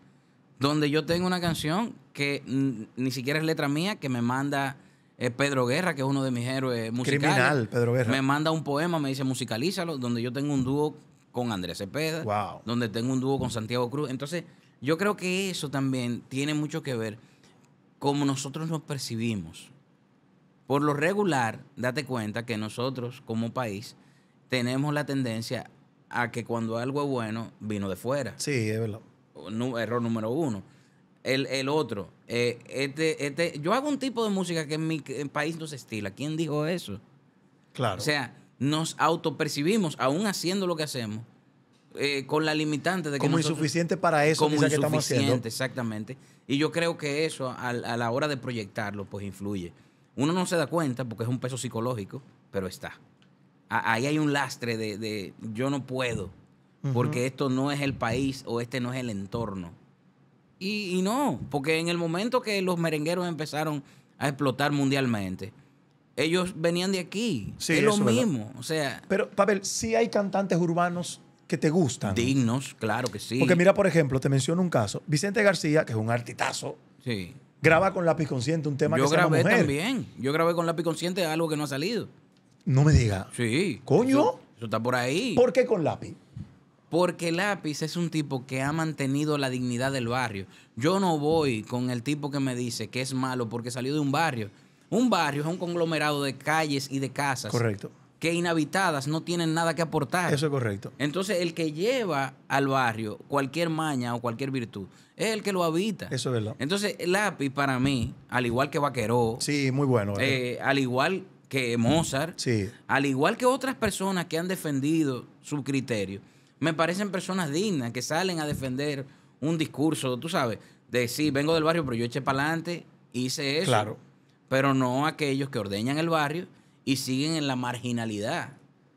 donde yo tengo una canción que ni siquiera es letra mía, que me manda eh, Pedro Guerra, que es uno de mis héroes musicales. Criminal, Pedro Guerra. Me manda un poema, me dice musicalízalo, donde yo tengo un dúo con Andrés Cepeda, wow. donde tengo un dúo con Santiago Cruz. Entonces, yo creo que eso también tiene mucho que ver cómo nosotros nos percibimos. Por lo regular, date cuenta que nosotros como país tenemos la tendencia a que cuando algo es bueno, vino de fuera. Sí, es verdad. Error número uno. El, otro, eh, este, este, yo hago un tipo de música que en mi país no se estila. ¿Quién dijo eso? Claro. O sea, nos autopercibimos, aún haciendo lo que hacemos, eh, con la limitante de que. Como insuficiente para eso, como que estamos haciendo. Exactamente. Y yo creo que eso, a la hora de proyectarlo, pues influye. Uno no se da cuenta porque es un peso psicológico, pero está. Ahí hay un lastre de, yo no puedo, porque esto no es el país o este no es el entorno. Y, no, porque en el momento que los merengueros empezaron a explotar mundialmente, ellos venían de aquí. es lo mismo. O sea. Pero, Pavel, sí hay cantantes urbanos que te gustan. Dignos, claro que sí. Porque mira, por ejemplo, te menciono un caso. Vicente García, que es un artitazo. Sí graba con lápiz consciente un tema que se llama Yo grabé también. Yo grabé con lápiz consciente algo que no ha salido. No me diga. Sí. ¿Coño? eso, está por ahí. ¿Por qué con lápiz? Porque Lápiz es un tipo que ha mantenido la dignidad del barrio. Yo no voy con el tipo que me dice que es malo porque salió de un barrio. Un barrio es un conglomerado de calles y de casas. Correcto que inhabitadas no tienen nada que aportar. Eso es correcto. Entonces, el que lleva al barrio cualquier maña o cualquier virtud es el que lo habita. Eso es verdad. Entonces, Lápiz para mí, al igual que Vaqueró. Sí, muy bueno. ¿eh? Eh, al igual que Mozart. Sí. Al igual que otras personas que han defendido su criterio. Me parecen personas dignas que salen a defender un discurso, tú sabes, de sí, vengo del barrio, pero yo eché para adelante, hice eso. Claro. Pero no aquellos que ordeñan el barrio y siguen en la marginalidad.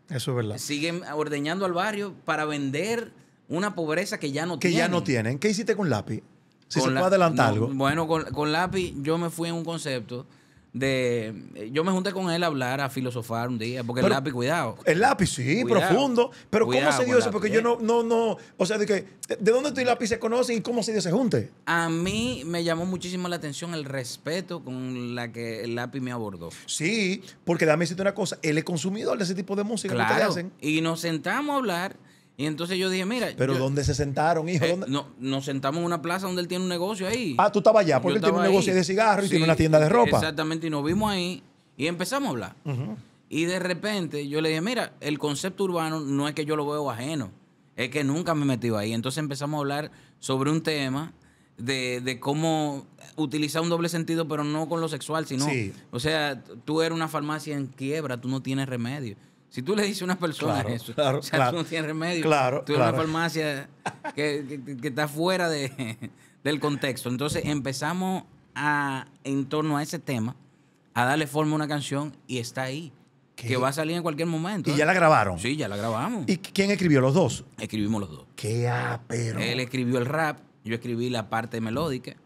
Eso es verdad. Siguen ordeñando al barrio para vender una pobreza que ya no tienen. Que ya no tienen. ¿Qué hiciste con lápiz? Si se puede adelantar algo. Bueno, con, con lápiz yo me fui en un concepto de eh, yo me junté con él a hablar, a filosofar un día, porque el lápiz, cuidado. El lápiz, sí, profundo. Pero ¿cómo se dio eso? Porque yo eh. no, no, no, o sea, de que, ¿de dónde tú y lápiz se conocen y cómo se dio junte? A mí me llamó muchísimo la atención el respeto con la que el lápiz me abordó. Sí, porque dame decirte una cosa, él es consumidor de ese tipo de música Y nos sentamos a hablar y entonces yo dije, mira. ¿Pero dónde se sentaron, hijo? Eh, no, nos sentamos en una plaza donde él tiene un negocio ahí. Ah, tú estabas allá, porque él tiene un negocio de cigarros y tiene una tienda de ropa. Exactamente, y nos vimos ahí y empezamos a hablar. Y de repente yo le dije, mira, el concepto urbano no es que yo lo veo ajeno, es que nunca me he metido ahí. Entonces empezamos a hablar sobre un tema de, de, cómo utilizar un doble sentido, pero no con lo sexual, sino, o sea, tú eres una farmacia en quiebra, tú no tienes remedio. Si tú le dices a una persona eso, tú no tienes remedio. Claro, tú eres una farmacia que, está fuera de, del contexto. Entonces empezamos a, en torno a ese tema, a darle forma a una canción y está ahí. Que va a salir en cualquier momento. ¿Y ya ¿eh? la grabaron? Sí, ya la grabamos. ¿Y quién escribió? ¿Los dos? Escribimos los dos. ¿Qué apero! Ah, Él escribió el rap, yo escribí la parte melódica.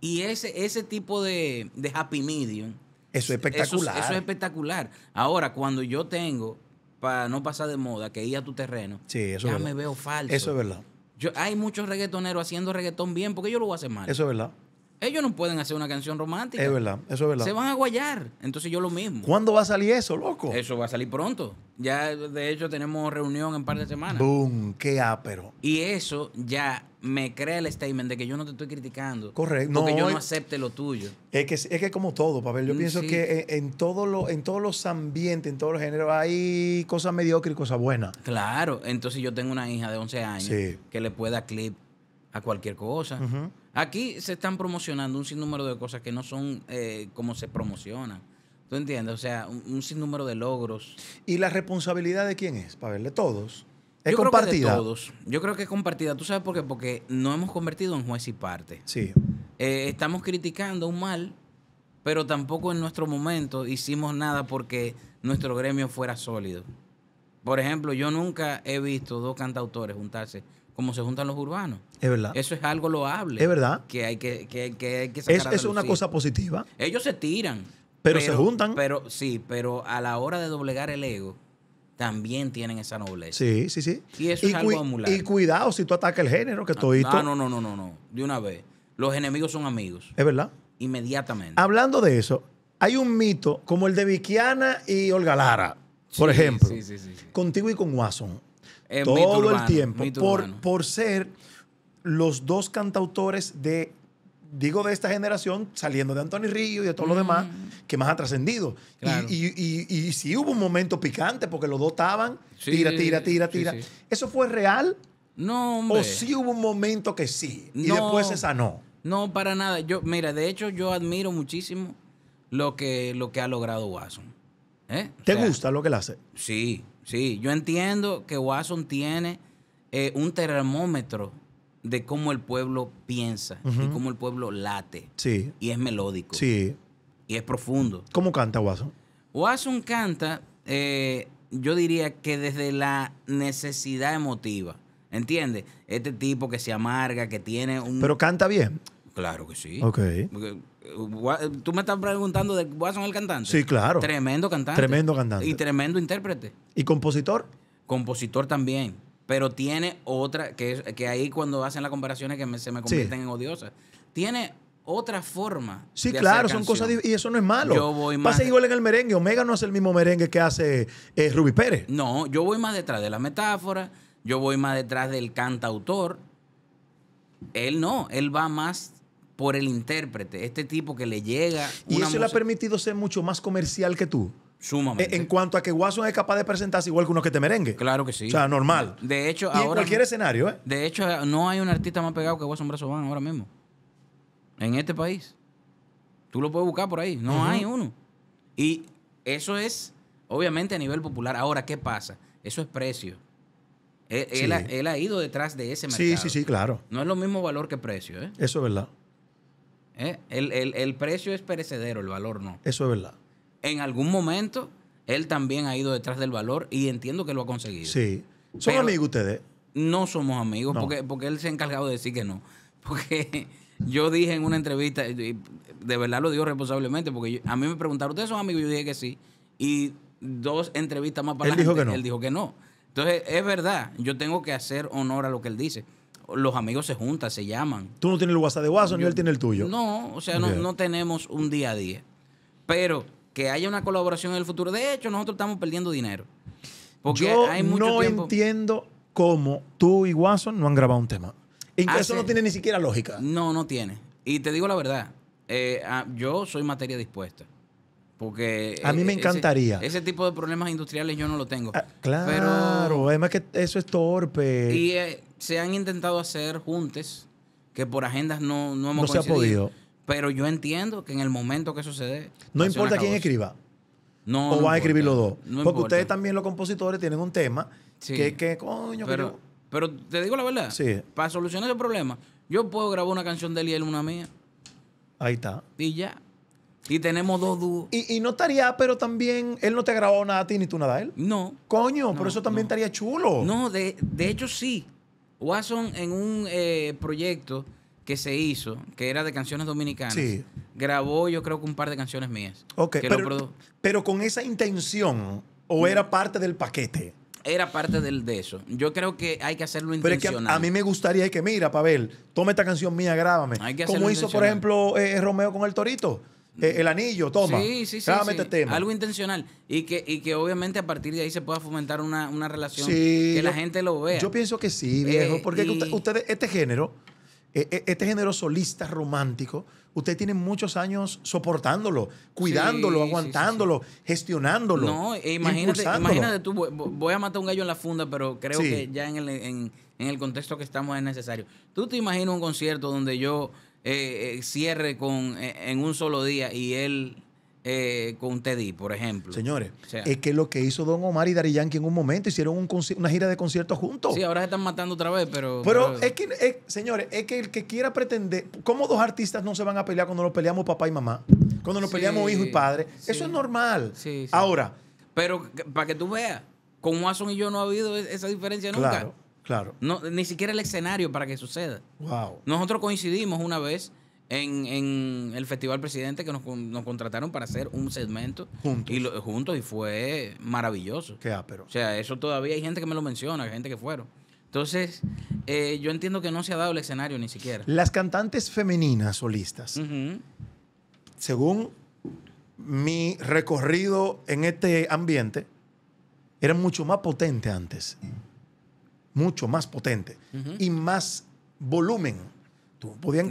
Y ese, ese tipo de, de happy medium eso es espectacular. Eso, es espectacular. Ahora, cuando yo tengo, para no pasar de moda, que ir a tu terreno, sí, eso ya me veo falso. Eso es verdad. Yo, hay muchos reggaetoneros haciendo reggaetón bien, porque yo lo voy a hacer mal. Eso es verdad. Ellos no pueden hacer una canción romántica. Es verdad, eso es verdad. Se van a guayar. Entonces yo lo mismo. ¿Cuándo va a salir eso, loco? Eso va a salir pronto. Ya, de hecho, tenemos reunión en par de semanas. ¡Bum! ¡Qué ápero! Y eso ya me crea el statement de que yo no te estoy criticando. Correcto. Porque yo no acepte lo tuyo. Es que es que como todo, Pavel. Yo mm, pienso que en, todo en todos los ambientes, en todos los géneros, hay cosas mediocres y cosas buenas. Claro. Entonces yo tengo una hija de 11 años que le pueda clip a cualquier cosa. Aquí se están promocionando un sinnúmero de cosas que no son eh, como se promocionan. ¿Tú entiendes? O sea, un, un, sinnúmero de logros. ¿Y la responsabilidad de quién es, Pavel? De todos. Es yo compartida. Creo que Yo creo que es compartida. ¿Tú sabes por qué? Porque no hemos convertido en juez y parte. Sí. Eh, estamos criticando un mal, pero tampoco en nuestro momento hicimos nada porque nuestro gremio fuera sólido. Por ejemplo, yo nunca he visto dos cantautores juntarse como se juntan los urbanos. Es verdad. Eso es algo loable. Es verdad. Que hay que, que, Es, una cosa positiva. Ellos se tiran. Pero, pero se juntan. Pero sí, pero a la hora de doblegar el ego, también tienen esa nobleza. Sí, sí, sí. Y eso es algo Y cuidado si tú atacas el género que estoy ah, No, no, no, no, no, no. De una vez. Los enemigos son amigos. Es verdad. Inmediatamente. Hablando de eso, hay un mito como el de Vikiana y Olga Lara, por ejemplo. Sí, sí, sí, Contigo y con Watson. todo el tiempo. por, por ser los dos cantautores de digo de esta generación, saliendo de Antonio Río y de todo lo mm. demás, que más ha trascendido. Y, y, sí hubo un momento picante porque los dos estaban, tira, tira, tira, tira. ¿Eso fue real? No, hombre. ¿O sí hubo un momento que sí? Y después se sanó. No, para nada. Yo, mira, de hecho, yo admiro muchísimo lo que, lo que ha logrado Watson. ¿eh? ¿Te gusta lo que él hace? Sí, sí. Yo entiendo que Watson tiene eh, un termómetro de cómo el pueblo piensa y cómo el pueblo late. Sí. Y es melódico. Sí. Y es profundo. ¿Cómo canta Watson? Watson canta, eh, yo diría que desde la necesidad emotiva. ¿Entiendes? Este tipo que se amarga, que tiene un. Pero canta bien. Claro que sí. Ok. Uh, tú me estás preguntando de Watson el cantante. Sí, claro. Tremendo cantante. Tremendo cantante. Y tremendo intérprete. ¿Y compositor? Compositor también pero tiene otra, que, ahí cuando hacen las comparaciones que se me convierten en odiosas, tiene otra forma. Sí, claro, son cosas y eso no es malo. Yo voy más Pasa igual en el merengue, Omega no es el mismo merengue que hace eh, Rubí Pérez. No, yo voy más detrás de la metáfora, yo voy más detrás del cantautor. Él no, él va más por el intérprete, este tipo que le llega. y eso le ha permitido ser mucho más comercial que tú. En cuanto a que Watson es capaz de presentarse igual que uno que te merengue. Claro que sí. O sea, normal. De hecho, ahora. En cualquier escenario, ¿eh? De hecho, no hay un artista más pegado que Watson Brazo Van ahora mismo. En este país. Tú lo puedes buscar por ahí. No hay uno. Y eso es, obviamente, a nivel popular. Ahora, ¿qué pasa? Eso es precio. E, él, ha, ido detrás de ese mercado. Sí, sí, sí, claro. No es lo mismo valor que precio, ¿eh? Eso es verdad. ¿Eh? El, el precio es perecedero, el valor no. Eso es verdad en algún momento él también ha ido detrás del valor y entiendo que lo ha conseguido. Sí. ¿Son amigos ustedes? No somos amigos Porque, porque él se ha encargado de decir que no. Porque yo dije en una entrevista, y de verdad lo digo responsablemente, porque a mí me preguntaron, ¿ustedes son amigos? Yo dije que sí. Y dos entrevistas más para él dijo que no. él dijo que no. Entonces, es verdad, yo tengo que hacer honor a lo que él dice. Los amigos se juntan, se llaman. Tú no tienes el WhatsApp de WhatsApp ni él tiene el tuyo. No, o sea, no, no tenemos un día a día. Pero que haya una colaboración en el futuro. De hecho, nosotros estamos perdiendo dinero. Porque hay no entiendo cómo tú y Watson no han grabado un tema. Ah, eso no tiene ni siquiera lógica. No, no tiene. Y te digo la verdad, eh, ah, yo soy materia dispuesta. Porque a mí me eh, encantaría. Ese, tipo de problemas industriales yo no lo tengo. Ah, claro, pero, además que eso es torpe. Y eh, se han intentado hacer juntes que por agendas no, no hemos No se ha podido. Pero yo entiendo que en el momento que sucede. No importa quién escriba. No. O van a escribir los dos. Porque ustedes también, los compositores, tienen un tema que, coño, pero, pero te digo la verdad. Sí. Para solucionar el problema, yo puedo grabar una canción de él y él una mía. Ahí está. Y ya. Y tenemos dos dúos. Y, y, no estaría, pero también él no te ha grabado nada a ti ni tú nada a él. No. Coño, pero eso también estaría chulo. No, de, de, hecho sí. Watson en un eh, proyecto que se hizo, que era de canciones dominicanas, sí. grabó yo creo que un par de canciones mías. Ok, pero, pero, con esa intención o era parte del paquete. Era parte del, de eso. Yo creo que hay que hacerlo intencional. Es que a, mí me gustaría que, mira, Pavel, tome esta canción mía, grábame. Como hizo, por ejemplo, eh, eh, Romeo con el Torito. Eh, el anillo, toma. Sí, sí, este Tema. Algo intencional. Y que, y que obviamente a partir de ahí se pueda fomentar una, relación que la gente lo vea. Yo pienso que sí, viejo. porque ustedes, este género e, e, este género solista romántico, usted tiene muchos años soportándolo, cuidándolo, aguantándolo, gestionándolo. No, e imagínate, imagínate tú, voy a matar un gallo en la funda, pero creo que ya en el, contexto que estamos es necesario. ¿Tú te imaginas un concierto donde yo eh, eh, cierre con, eh, en un solo día y él eh, con Teddy, por ejemplo. Señores, es que lo que hizo Don Omar y Dari Yankee en un momento hicieron una gira de conciertos juntos. Sí, ahora se están matando otra vez, pero. Pero, es que, señores, es que el que quiera pretender. ¿Cómo dos artistas no se van a pelear cuando nos peleamos papá y mamá? Cuando nos peleamos hijo y padre. Eso es normal. ahora. Pero para que tú veas, con Watson y yo no ha habido e-, esa diferencia nunca. Claro, claro. ni siquiera el escenario para que suceda. Wow. Nosotros coincidimos una vez en, el Festival Presidente que nos, contrataron para hacer un segmento. Juntos. Y y fue maravilloso. O sea, eso todavía hay gente que me lo menciona, hay gente que fueron. Entonces, eh, yo entiendo que no se ha dado el escenario ni siquiera. Las cantantes femeninas solistas, según mi recorrido en este ambiente, eran mucho más potentes antes. Mucho más potente Y más volumen. Tú podías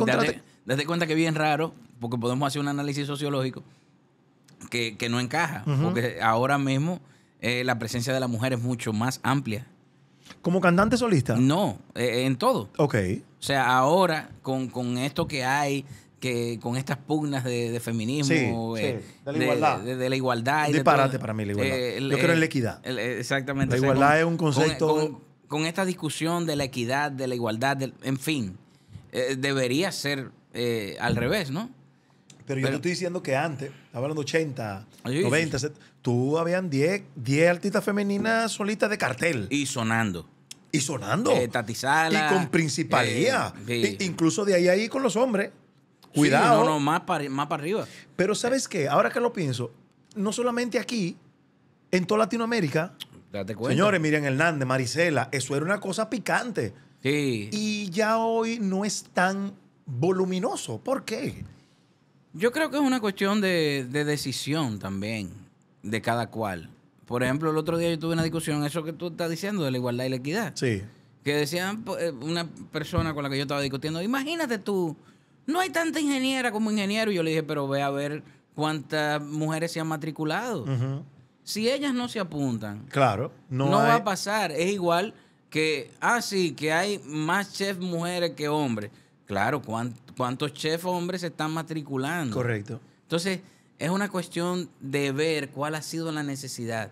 Date cuenta que es bien raro, porque podemos hacer un análisis sociológico que, no encaja, porque ahora mismo eh, la presencia de la mujer es mucho más amplia. ¿Como cantante solista? No, eh, en todo. Ok. O sea, ahora con, esto que hay que con estas pugnas de, feminismo, eh, de, la igualdad. De, Disparate para mí la igualdad. Yo creo en la equidad. exactamente. La igualdad es un concepto... Con, esta discusión de la equidad, de la igualdad, en fin, debería ser eh, al revés, ¿no? Pero, yo te estoy diciendo que antes, hablando 80, 90, tú habían 10, 10 artistas femeninas solitas de cartel. Y sonando. Y sonando. Eh, y con principalía. Eh, incluso de ahí ahí con los hombres. Cuidado. no, no, más para, más para arriba. Pero ¿sabes qué? Ahora que lo pienso, no solamente aquí, en toda Latinoamérica. Señores, miren Hernández, Marisela, eso era una cosa picante. Sí. Y ya hoy no es tan voluminoso. ¿Por qué? Yo creo que es una cuestión de, decisión también de cada cual. Por ejemplo, el otro día yo tuve una discusión, eso que tú estás diciendo de la igualdad y la equidad. Sí. Que decían pues, eh, una persona con la que yo estaba discutiendo, imagínate tú, no hay tanta ingeniera como ingeniero. Y yo le dije, pero ve a ver cuántas mujeres se han matriculado. Si ellas no se apuntan, claro, no, va a pasar. Es igual que, ah, sí, que hay más chefs mujeres que hombres. Claro, ¿cuántos chefs hombres se están matriculando? Correcto. Entonces, es una cuestión de ver cuál ha sido la necesidad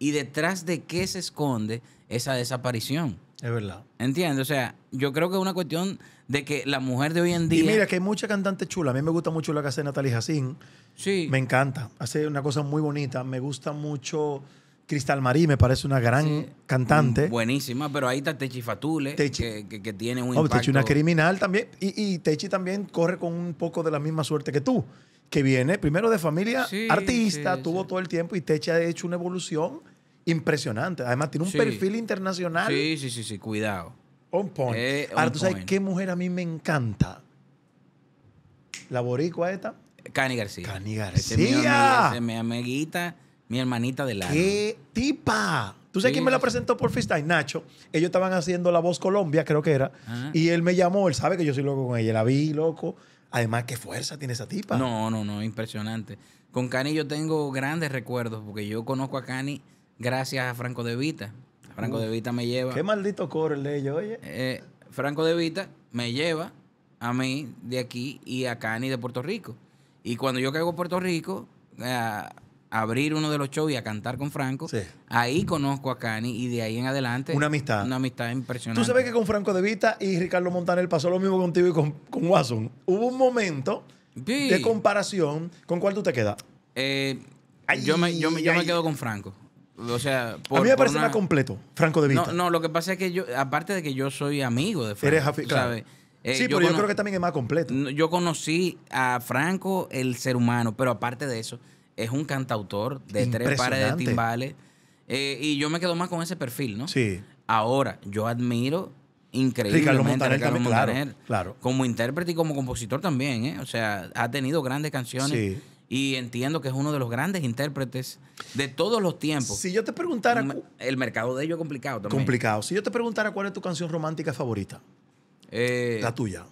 y detrás de qué se esconde esa desaparición. Es verdad. Entiendo, o sea, yo creo que es una cuestión de que la mujer de hoy en día. Y mira, que hay mucha cantante chula. A mí me gusta mucho la que hace Natalie Jacín. Sí. Me encanta. Hace una cosa muy bonita. Me gusta mucho Cristal Marí me parece una gran cantante. Buenísima, pero ahí está Techi Fatule, Techi. Que, tiene un Techi una criminal también. Y, Techi también corre con un poco de la misma suerte que tú, que viene primero de familia artista, tuvo todo el tiempo y Techi ha hecho una evolución impresionante. Además, tiene un perfil internacional. Sí, sí, sí, sí, cuidado. On point. Eh, Ahora, ¿tú sabes qué mujer a mí me encanta? La boricua esta. Cani García. Cani García. Se es mi amiguita mi hermanita de la... ¡Qué tipa! ¿Tú sabes quién me la presentó por FaceTime? Nacho. Ellos estaban haciendo La Voz Colombia, creo que era. Ah. Y él me llamó, él sabe que yo soy loco con ella. La vi, loco. Además, qué fuerza tiene esa tipa. No, no, no, impresionante. Con Cani yo tengo grandes recuerdos, porque yo conozco a Cani gracias a Franco De Vita. Franco De Vita me lleva. Qué maldito coro el oye. Eh, Franco De Vita me lleva a mí de aquí y a Cani de Puerto Rico. Y cuando yo caigo a Puerto Rico, eh, abrir uno de los shows y a cantar con Franco. Ahí conozco a Cani y de ahí en adelante. Una amistad. Una amistad impresionante. Tú sabes que con Franco De Vita y Ricardo Montaner pasó lo mismo contigo y con, Watson. Hubo un momento de comparación. ¿Con cuál tú te quedas? Eh, yo, me, quedo con Franco. O sea, a mí me parece más completo, Franco de Vita. No, no, lo que pasa es que yo, aparte de que yo soy amigo de Franco. Eres eh, sí, pero yo creo que también es más completo. Yo conocí a Franco, el ser humano, pero aparte de eso, es un cantautor de tres pares de timbales. Eh, y yo me quedo más con ese perfil, ¿no? Sí. Ahora, yo admiro increíblemente a Ricardo Montaner claro, como intérprete y como compositor también, ¿eh? O sea, ha tenido grandes canciones. Y entiendo que es uno de los grandes intérpretes de todos los tiempos. Si yo te preguntara... El mercado de ellos es complicado también. Complicado. Si yo te preguntara cuál es tu canción romántica favorita. Eh, la tuya.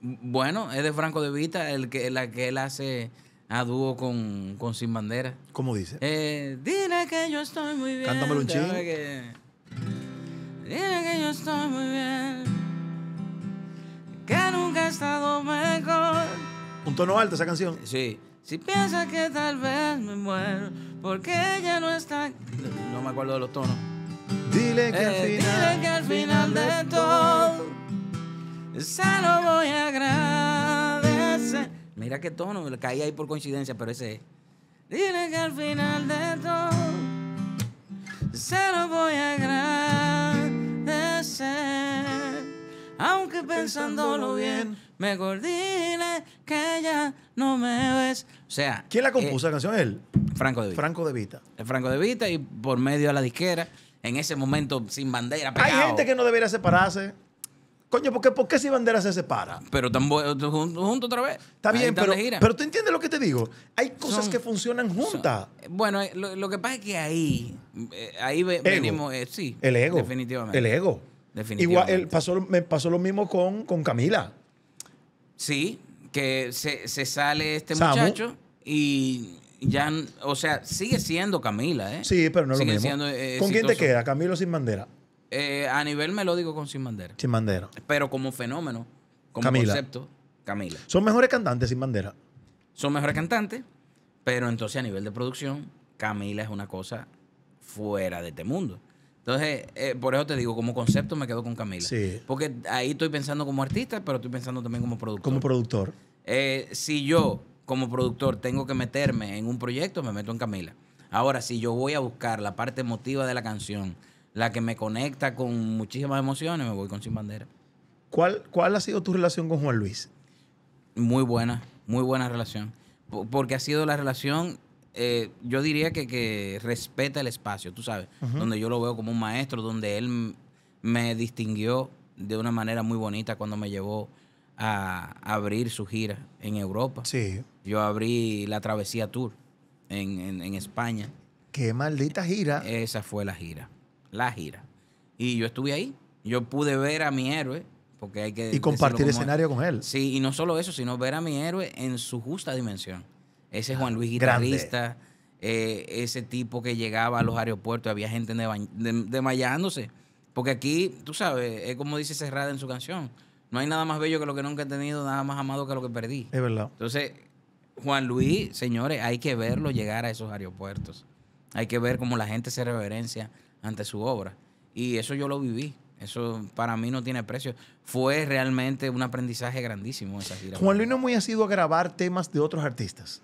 Bueno, es de Franco de Vita, el que, la que él hace a ah, dúo con, Sin Bandera. ¿Cómo dice? Eh, dile que yo estoy muy bien. Cántamelo un ching. Dile que yo estoy muy bien. Que nunca he estado mejor. Un tono alto esa canción. Sí. Si piensa que tal vez me muero, porque ella no está. No, me acuerdo de los tonos. Dile que, al, eh, final, de todo, se lo voy a agradecer. Mira qué tono, le caí ahí por coincidencia, pero ese es. Dile que al final de todo se lo voy a agradecer. Aunque pensándolo bien, me dile que ya no me ves. O sea. ¿Quién la eh, compuso la canción? Él. Franco de Vita. Franco de Vita. El Franco de Vita y por medio de la disquera. En ese momento sin bandera. Pegado. Hay gente que no debería separarse. Coño, ¿por qué si Bandera se separa? Pero están juntos junto otra vez. Está bien, pero, pero tú entiendes lo que te digo. Hay cosas que funcionan juntas. bueno, eh, lo, que pasa es que ahí, eh, venimos, eh, sí. El ego. Definitivamente. El ego. Definitivamente. Igual, pasó, me pasó lo mismo con, con Camila. Sí, que se, sale este muchacho y ya, o sea, sigue siendo Camila, ¿eh? Sí, pero no es lo mismo. Siendo, ¿Con quién te queda, Camilo sin bandera? Eh, a nivel melódico con Sin Bandera. Sin Bandera. Pero como fenómeno, como concepto, Camila. Son mejores cantantes Sin Bandera. Son mejores cantantes, pero entonces a nivel de producción, Camila es una cosa fuera de este mundo. Entonces, eh, por eso te digo, como concepto me quedo con Camila. Sí. Porque ahí estoy pensando como artista, pero estoy pensando también como productor. Como productor. Eh, si yo, como productor, tengo que meterme en un proyecto, me meto en Camila. Ahora, si yo voy a buscar la parte emotiva de la canción, la que me conecta con muchísimas emociones, me voy con Sin Bandera. ¿Cuál, cuál ha sido tu relación con Juan Luis? Muy buena, muy buena relación. porque ha sido la relación, eh, yo diría que, respeta el espacio, tú sabes, donde yo lo veo como un maestro, donde él me distinguió de una manera muy bonita cuando me llevó a abrir su gira en Europa. Sí. Yo abrí la Travesía Tour en España. Qué maldita gira. Esa fue la gira la gira. Y yo estuve ahí. Yo pude ver a mi héroe, porque hay que... Y compartir escenario con él. Sí, y no solo eso, sino ver a mi héroe en su justa dimensión. Ese Juan Luis guitarrista, eh, ese tipo que llegaba a los aeropuertos, había gente desmayándose. Porque aquí, tú sabes, es como dice Cerrada en su canción, no hay nada más bello que lo que nunca he tenido, nada más amado que lo que perdí. Es verdad. Entonces, Juan Luis, señores, hay que verlo llegar a esos aeropuertos. Hay que ver cómo la gente se reverencia, ante su obra. Y eso yo lo viví. Eso para mí no tiene precio. Fue realmente un aprendizaje grandísimo esa gira. Juan Luis no muy ha sido a grabar temas de otros artistas.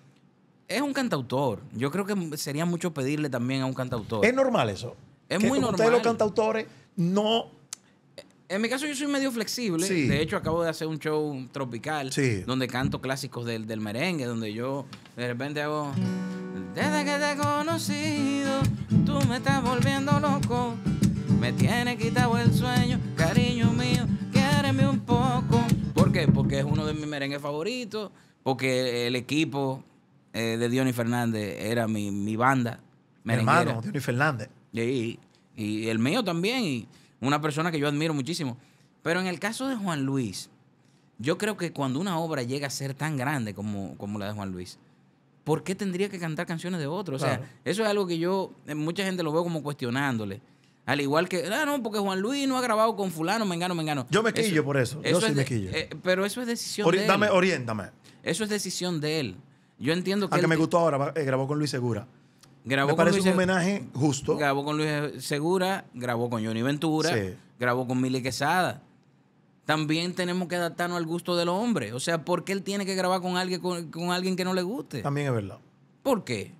Es un cantautor. Yo creo que sería mucho pedirle también a un cantautor. Es normal eso. Es muy normal. Ustedes los cantautores no... En mi caso yo soy medio flexible. De hecho acabo de hacer un show tropical donde canto clásicos del, del merengue, donde yo de repente hago... Desde que te conocí tú me estás volviendo loco. Me tiene quitado el sueño, cariño mío, quiéreme un poco. ¿Por qué? Porque es uno de mis merengues favoritos, porque el equipo eh, de Diony Fernández era mi, banda. Mi hermano, Diony Fernández. Y, y el mío también, y una persona que yo admiro muchísimo. Pero en el caso de Juan Luis, yo creo que cuando una obra llega a ser tan grande como, como la de Juan Luis, ¿por qué tendría que cantar canciones de otro? O sea, eso es algo que yo, eh, mucha gente lo veo como cuestionándole. Al igual que, ah, no, porque Juan Luis no ha grabado con fulano, me me engano. Yo me quillo por eso. yo sí me quillo. Eh, pero eso es decisión de él. Oriéntame, Eso es decisión de él. Yo entiendo que... A que me gustó ahora, eh, grabó con Luis Segura. Grabó me parece un homenaje justo. Grabó con Luis Segura, grabó con Johnny Ventura, grabó con Mili Quesada también tenemos que adaptarnos al gusto del hombre. O sea, ¿por qué él tiene que grabar con alguien, con, alguien que no le guste? También es verdad. ¿Por qué?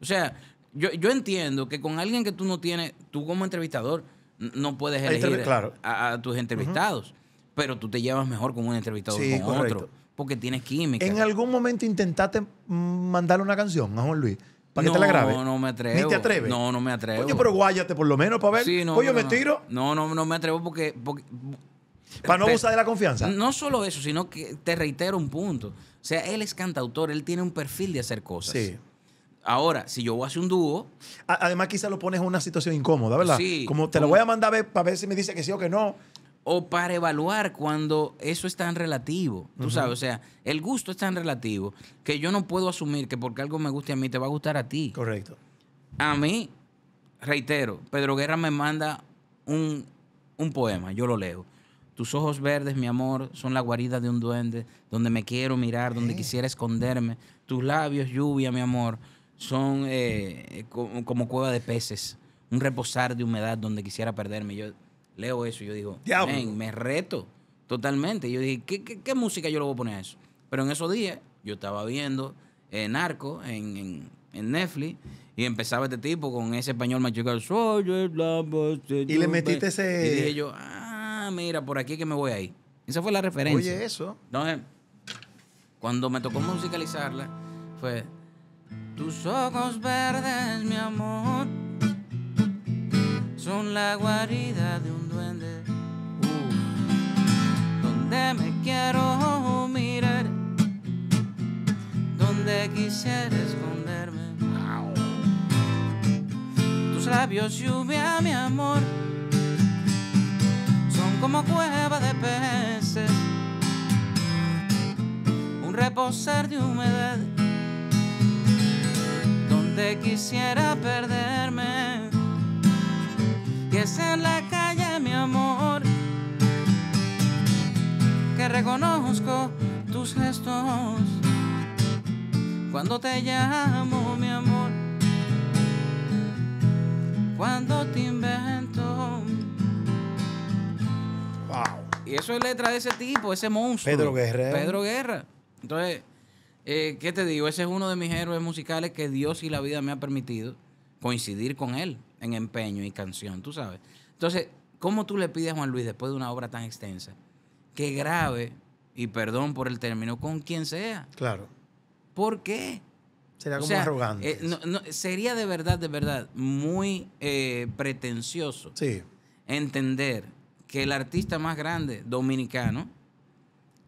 O sea, yo, entiendo que con alguien que tú no tienes, tú como entrevistador, no puedes elegir a, tus entrevistados, pero tú te llevas mejor con un entrevistador que con otro, porque tienes química. ¿En algún momento intentaste mandarle una canción a Juan Luis? ¿Para que te la grabe? No, no me atrevo. ¿Ni te atreves? No, no me atrevo. Coño, pero guáyate por lo menos para ver. Sí, no, Oye, me tiro. No, no, no me atrevo porque para no abusar de la confianza. No solo eso, sino que te reitero un punto. O sea, él es cantautor, él tiene un perfil de hacer cosas. Sí. Ahora, si yo voy a hacer un dúo. Además, quizás lo pones en una situación incómoda, ¿verdad? Sí. Como te lo voy a mandar a ver para ver si me dice que sí o que no. O para evaluar cuando eso es tan relativo. Tú sabes, o sea, el gusto es tan relativo que yo no puedo asumir que porque algo me guste a mí te va a gustar a ti. Correcto. A mí, reitero, Pedro Guerra me manda un, un poema, yo lo leo. Tus ojos verdes, mi amor, son la guarida de un duende, donde me quiero mirar, donde eh. quisiera esconderme. Tus labios, lluvia, mi amor, son eh, eh, como cueva de peces, un reposar de humedad donde quisiera perderme. Yo leo eso y yo digo, me reto totalmente. yo dije, ¿Qué, música yo le voy a poner a eso? Pero en esos días yo estaba viendo Narco en, en, Netflix. Y empezaba este tipo con ese español machucado. Soy Sol Y le metiste ese. Y dije yo, ah, Ah, mira, por aquí que me voy ahí. Esa fue la referencia. Oye, eso. Entonces, cuando me tocó musicalizarla, fue, tus ojos verdes, mi amor, son la guarida de un duende. Donde me quiero mirar, donde quisiera esconderme. Tus labios lluvia, mi amor como cueva de peces, un reposar de humedad donde quisiera perderme. que es en la calle, mi amor, que reconozco tus gestos cuando te llamo, mi amor, cuando te invento Y eso es letra de ese tipo, ese monstruo. Pedro Guerra. Pedro Guerra. Entonces, eh, ¿qué te digo? Ese es uno de mis héroes musicales que Dios y la vida me ha permitido coincidir con él en empeño y canción, tú sabes. Entonces, ¿cómo tú le pides a Juan Luis, después de una obra tan extensa, que grave y perdón por el término, con quien sea? Claro. ¿Por qué? Sería como arrogante. Eh, sería de verdad, de verdad, muy eh, pretencioso sí. entender que el artista más grande dominicano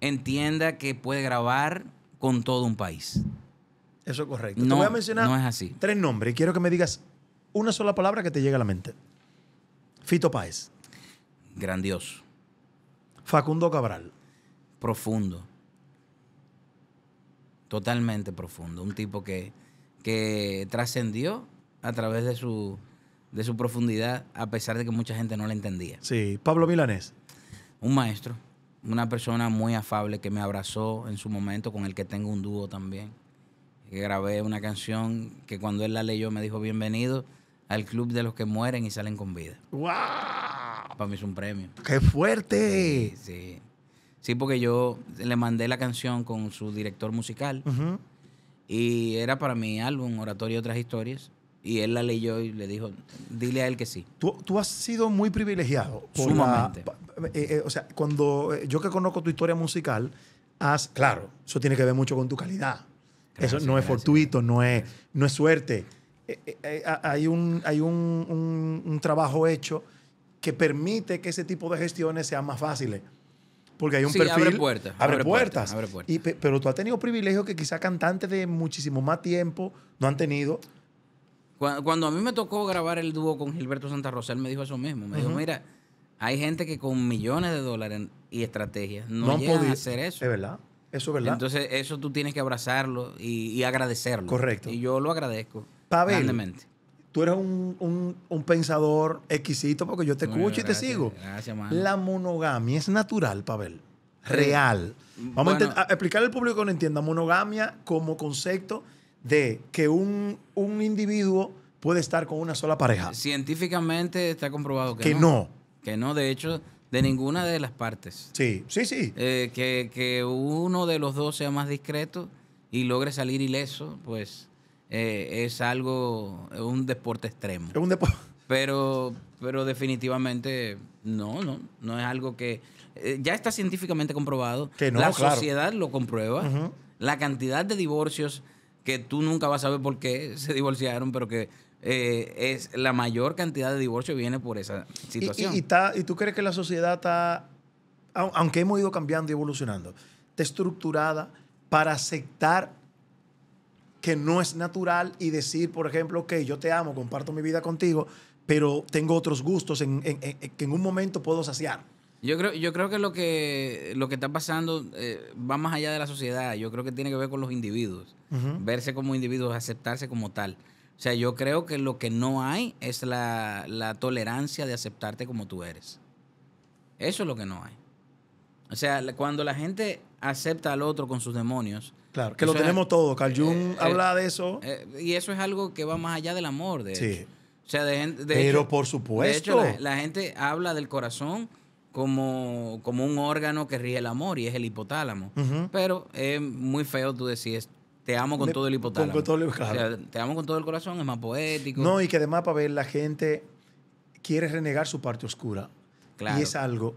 entienda que puede grabar con todo un país. Eso es correcto. No, Te voy a mencionar es así. tres nombres y quiero que me digas una sola palabra que te llegue a la mente. Fito Paez. Grandioso. Facundo Cabral. Profundo. Totalmente profundo. Un tipo que trascendió a través de su de su profundidad, a pesar de que mucha gente no la entendía. Sí, Pablo Milanés. Un maestro, una persona muy afable que me abrazó en su momento, con el que tengo un dúo también. Que grabé una canción que cuando él la leyó me dijo: Bienvenido al club de los que mueren y salen con vida. ¡Wow! Para mí es un premio. ¡Qué fuerte! Sí, sí. porque yo le mandé la canción con su director musical y era para mi álbum Oratorio y otras historias y él la leyó y le dijo, dile a él que sí. Tú, has sido muy privilegiado. Sumamente. Eh, eh, o sea, cuando eh, yo que conozco tu historia musical, has, claro, eso tiene que ver mucho con tu calidad. eso no es fortuito, no es, no es suerte. hay un, hay un, trabajo hecho que permite que ese tipo de gestiones sean más fáciles. Porque hay un perfil. Abre puertas. Abre, puertas. pero tú has tenido privilegios que quizá cantantes de muchísimo más tiempo no han tenido. Cuando a mí me tocó grabar el dúo con Gilberto Santa Rosa, él me dijo eso mismo. Me dijo, mira, hay gente que con millones de dólares y estrategias no, puede hacer eso. Es verdad. Eso es verdad. Entonces, eso tú tienes que abrazarlo y, agradecerlo. Correcto. Y yo lo agradezco. Pavel, tú eres un, pensador exquisito porque yo te escucho y te sigo. Gracias, mano. La monogamia es natural, Pavel. Real. Vamos a, a, explicarle al público que no entienda monogamia como concepto de que un, individuo puede estar con una sola pareja. Científicamente está comprobado que, que no. Que no, de hecho, de ninguna de las partes. Sí, sí, sí. Eh, que, uno de los dos sea más discreto y logre salir ileso, pues eh, es algo, es un deporte extremo. Es un deporte. Pero, pero definitivamente no, no, no es algo que... Eh, ya está científicamente comprobado. Que La sociedad lo comprueba. La cantidad de divorcios que tú nunca vas a saber por qué se divorciaron, pero que eh, es la mayor cantidad de divorcios viene por esa situación. Y, tú crees que la sociedad está, aunque hemos ido cambiando y evolucionando, está estructurada para aceptar que no es natural y decir, por ejemplo, que yo te amo, comparto mi vida contigo, pero tengo otros gustos que en un momento puedo saciar. Yo creo, yo creo que lo que lo que está pasando eh, va más allá de la sociedad. Yo creo que tiene que ver con los individuos. Verse como individuos, aceptarse como tal. O sea, yo creo que lo que no hay es la, tolerancia de aceptarte como tú eres. Eso es lo que no hay. O sea, cuando la gente acepta al otro con sus demonios. Claro, que lo tenemos todo. Carl eh, Jung eh, habla de eso. y eso es algo que va más allá del amor, de O sea, de, Pero por supuesto. De hecho, la gente habla del corazón como, un órgano que ríe el amor y es el hipotálamo. Pero es muy feo tú decías. te amo con todo el hipotálamo. te amo con todo el corazón, es más poético. No, y que además, para ver, la gente quiere renegar su parte oscura. Claro. Y es algo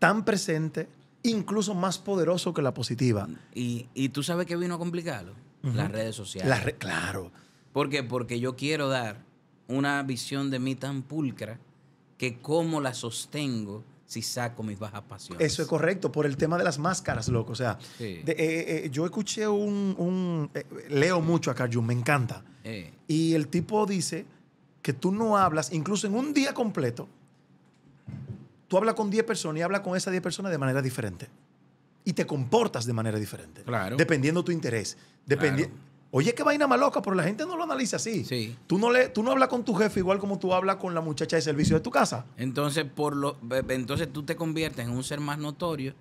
tan presente, incluso más poderoso que la positiva. Y, tú sabes que vino a complicarlo. Las redes sociales. claro. ¿Por qué? Porque yo quiero dar una visión de mí tan pulcra que cómo la sostengo si saco mis bajas pasiones. Eso es correcto, por el tema de las máscaras, loco. O sea, eh, eh, eh, yo escuché un... leo mucho a Carl me encanta. Y el tipo dice que tú no hablas, incluso en un día completo, tú hablas con 10 personas y hablas con esas 10 personas de manera diferente. Y te comportas de manera diferente. Claro. Dependiendo tu interés. dependiendo... Oye, qué vaina más loca, pero la gente no lo analiza así. Sí. Tú no, le, tú no hablas con tu jefe igual como tú hablas con la muchacha de servicio de tu casa. Entonces, por lo, entonces tú te conviertes en un ser más notorio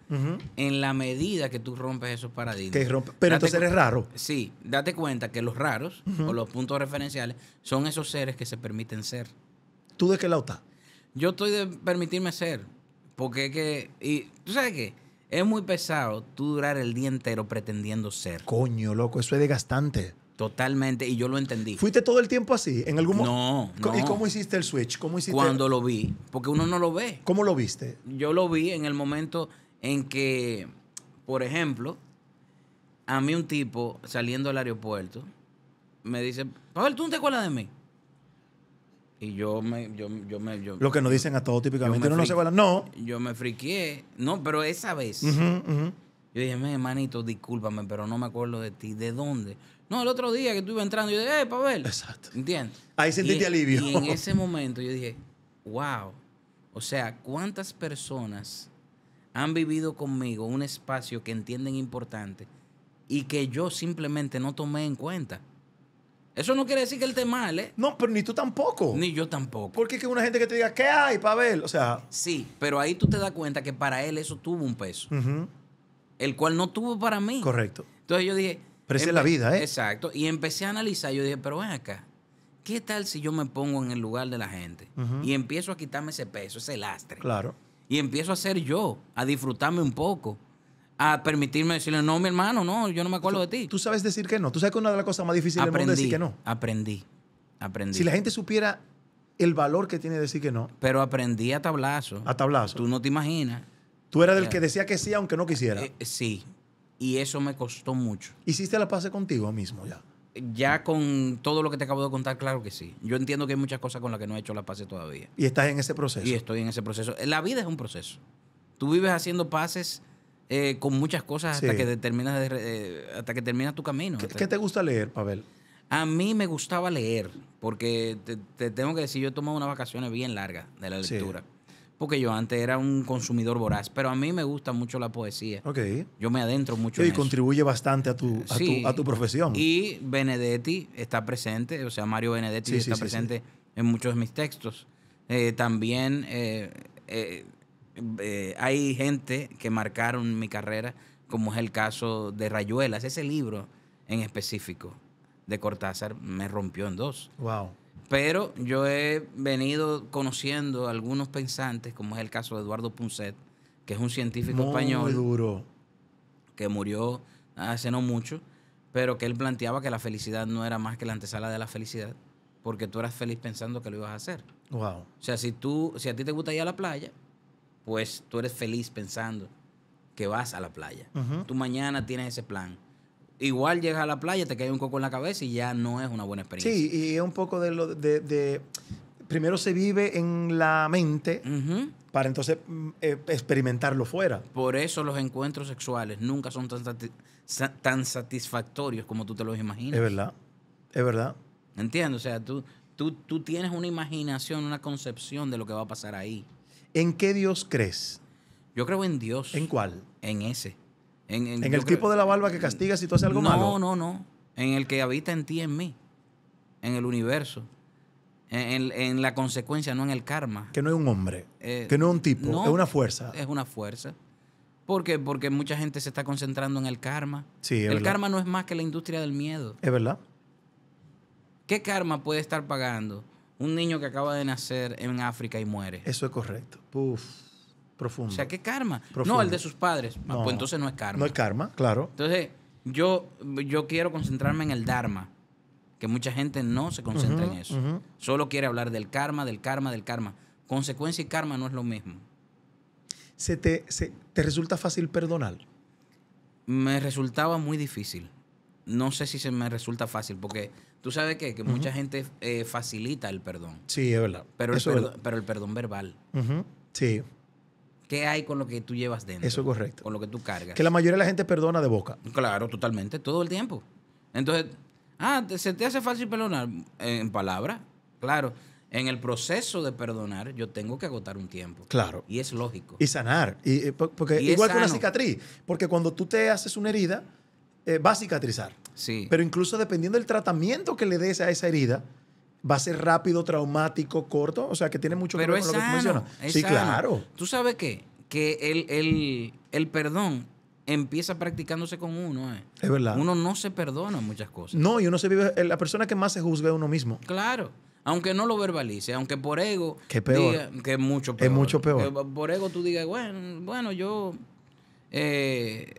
en la medida que tú rompes esos paradigmas. pero entonces eres raro. Sí, date cuenta que los raros o los puntos referenciales son esos seres que se permiten ser. ¿Tú de qué lado estás? Yo estoy de permitirme ser. Porque es que. Y, ¿Tú sabes qué? Es muy pesado tú durar el día entero pretendiendo ser. Coño, loco, eso es desgastante. Totalmente, y yo lo entendí. ¿Fuiste todo el tiempo así? ¿En algún momento? No, ¿Y cómo hiciste el switch? ¿Cómo hiciste Cuando lo vi, porque uno no lo ve. ¿Cómo lo viste? Yo lo vi en el momento en que, por ejemplo, a mí un tipo saliendo del aeropuerto me dice, Pablo ¿tú no te acuerdas de mí? Y yo me, yo, yo me, Lo que nos dicen a todos típicamente, no se No. Yo me friqué. No, pero esa vez. Yo dije, hermanito, discúlpame, pero no me acuerdo de ti. ¿De dónde? No, el otro día que estuve entrando, yo dije, eh, Pavel. Exacto. ¿Entiendes? Ahí sentiste alivio. Y en ese momento yo dije, wow. O sea, ¿cuántas personas han vivido conmigo un espacio que entienden importante y que yo simplemente no tomé en cuenta? Eso no quiere decir que él esté mal, ¿eh? No, pero ni tú tampoco. Ni yo tampoco. Porque es que una gente que te diga, ¿qué hay, Pavel? O sea. Sí, pero ahí tú te das cuenta que para él eso tuvo un peso. El cual no tuvo para mí. Correcto. Entonces yo dije. Pero la vida, ¿eh? Exacto. Y empecé a analizar. Yo dije, pero ven acá. ¿Qué tal si yo me pongo en el lugar de la gente y empiezo a quitarme ese peso, ese lastre? Claro. Y empiezo a ser yo, a disfrutarme un poco a permitirme decirle, no, mi hermano, no, yo no me acuerdo de ti. Tú sabes decir que no. Tú sabes que una de las cosas más difíciles del decir que no. Aprendí, aprendí. Si la gente supiera el valor que tiene decir que no. Pero aprendí a tablazo. A tablazo. Tú no te imaginas. Tú eras del que decía que sí aunque no quisiera. Eh, sí. Y eso me costó mucho. ¿Hiciste la pase contigo mismo ya? Ya con todo lo que te acabo de contar, claro que sí. Yo entiendo que hay muchas cosas con las que no he hecho la pase todavía. ¿Y estás en ese proceso? Y estoy en ese proceso. La vida es un proceso. Tú vives haciendo pases eh, con muchas cosas hasta, que terminas eh, hasta que terminas tu camino. ¿Qué, te gusta leer, Pavel? A mí me gustaba leer, porque te, tengo que decir, yo he tomado unas vacaciones bien largas de la lectura. porque yo antes era un consumidor voraz, pero a mí me gusta mucho la poesía. Ok. Yo me adentro mucho. Sí, y contribuye bastante a tu, a, tu, a tu profesión. Y Benedetti está presente, o sea, Mario Benedetti está presente en muchos de mis textos. Eh, también eh, hay gente que marcaron mi carrera, como es el caso de Rayuelas. Ese libro en específico de Cortázar me rompió en dos. Wow. Pero yo he venido conociendo algunos pensantes, como es el caso de Eduardo Punset, que es un científico Muy español. duro. Que murió hace no mucho, pero que él planteaba que la felicidad no era más que la antesala de la felicidad, porque tú eras feliz pensando que lo ibas a hacer. Wow. O sea, si tú, si a ti te gusta ir a la playa, pues tú eres feliz pensando que vas a la playa. Tú mañana tienes ese plan. Igual llegas a la playa, te cae un coco en la cabeza y ya no es una buena experiencia. Sí, y es un poco de lo de, primero se vive en la mente para entonces mm, eh, experimentarlo fuera. Por eso los encuentros sexuales nunca son tan, tan satisfactorios como tú te los imaginas. Es verdad, es verdad. Entiendo, o sea, tú, tú tienes una imaginación, una concepción de lo que va a pasar ahí. ¿En qué Dios crees? Yo creo en Dios. ¿En cuál? En ese. En, el tipo de la barba que castiga si tú haces algo malo. No, no, no. En el que habita en ti, en mí. En el universo. En, la consecuencia, no en el karma. Que no es un hombre. Eh, que no es un tipo. es una fuerza. Es una fuerza. ¿Por qué? Porque mucha gente se está concentrando en el karma. Sí, el karma no es más que la industria del miedo. Es verdad. ¿Qué karma puede estar pagando un niño que acaba de nacer en África y muere. Eso es correcto. Uf, profundo. O sea, ¿qué karma? No, el de sus padres. Ah, pues entonces no es karma. No es karma, claro. Entonces, yo, yo quiero concentrarme en el Dharma, que mucha gente no se concentra en eso. Solo quiere hablar del karma, del karma, del karma. Consecuencia y karma no es lo mismo. te, se, ¿Te resulta fácil perdonar? Me resultaba muy difícil. No sé si se me resulta fácil, porque Tú sabes qué? que mucha gente eh, facilita el perdón. Sí, es verdad. Pero, el perdón, pero verbal. Sí. ¿Qué hay con lo que tú llevas dentro? Eso es correcto. Con lo que tú cargas. Que la mayoría de la gente perdona de boca. Claro, totalmente, todo el tiempo. Entonces, ah, se te hace fácil perdonar en palabras. Claro, en el proceso de perdonar yo tengo que agotar un tiempo. Claro. Y es lógico. Y sanar. Y, eh, porque, igual que una cicatriz. Porque cuando tú te haces una herida, eh, va a cicatrizar. Pero incluso dependiendo del tratamiento que le des a esa herida, va a ser rápido, traumático, corto. O sea, que tiene mucho Pero que ver con lo que tú mencionas. Sí, claro. ¿Tú sabes qué? Que el, perdón empieza practicándose con uno. Eh. Es verdad. Uno no se perdona muchas cosas. No, y uno se vive. Eh, la persona que más se juzga es uno mismo. Claro. Aunque no lo verbalice, aunque por ego. Que peor. que es mucho peor. Es mucho peor. Eh, por ego tú digas, bueno, bueno, yo. Eh,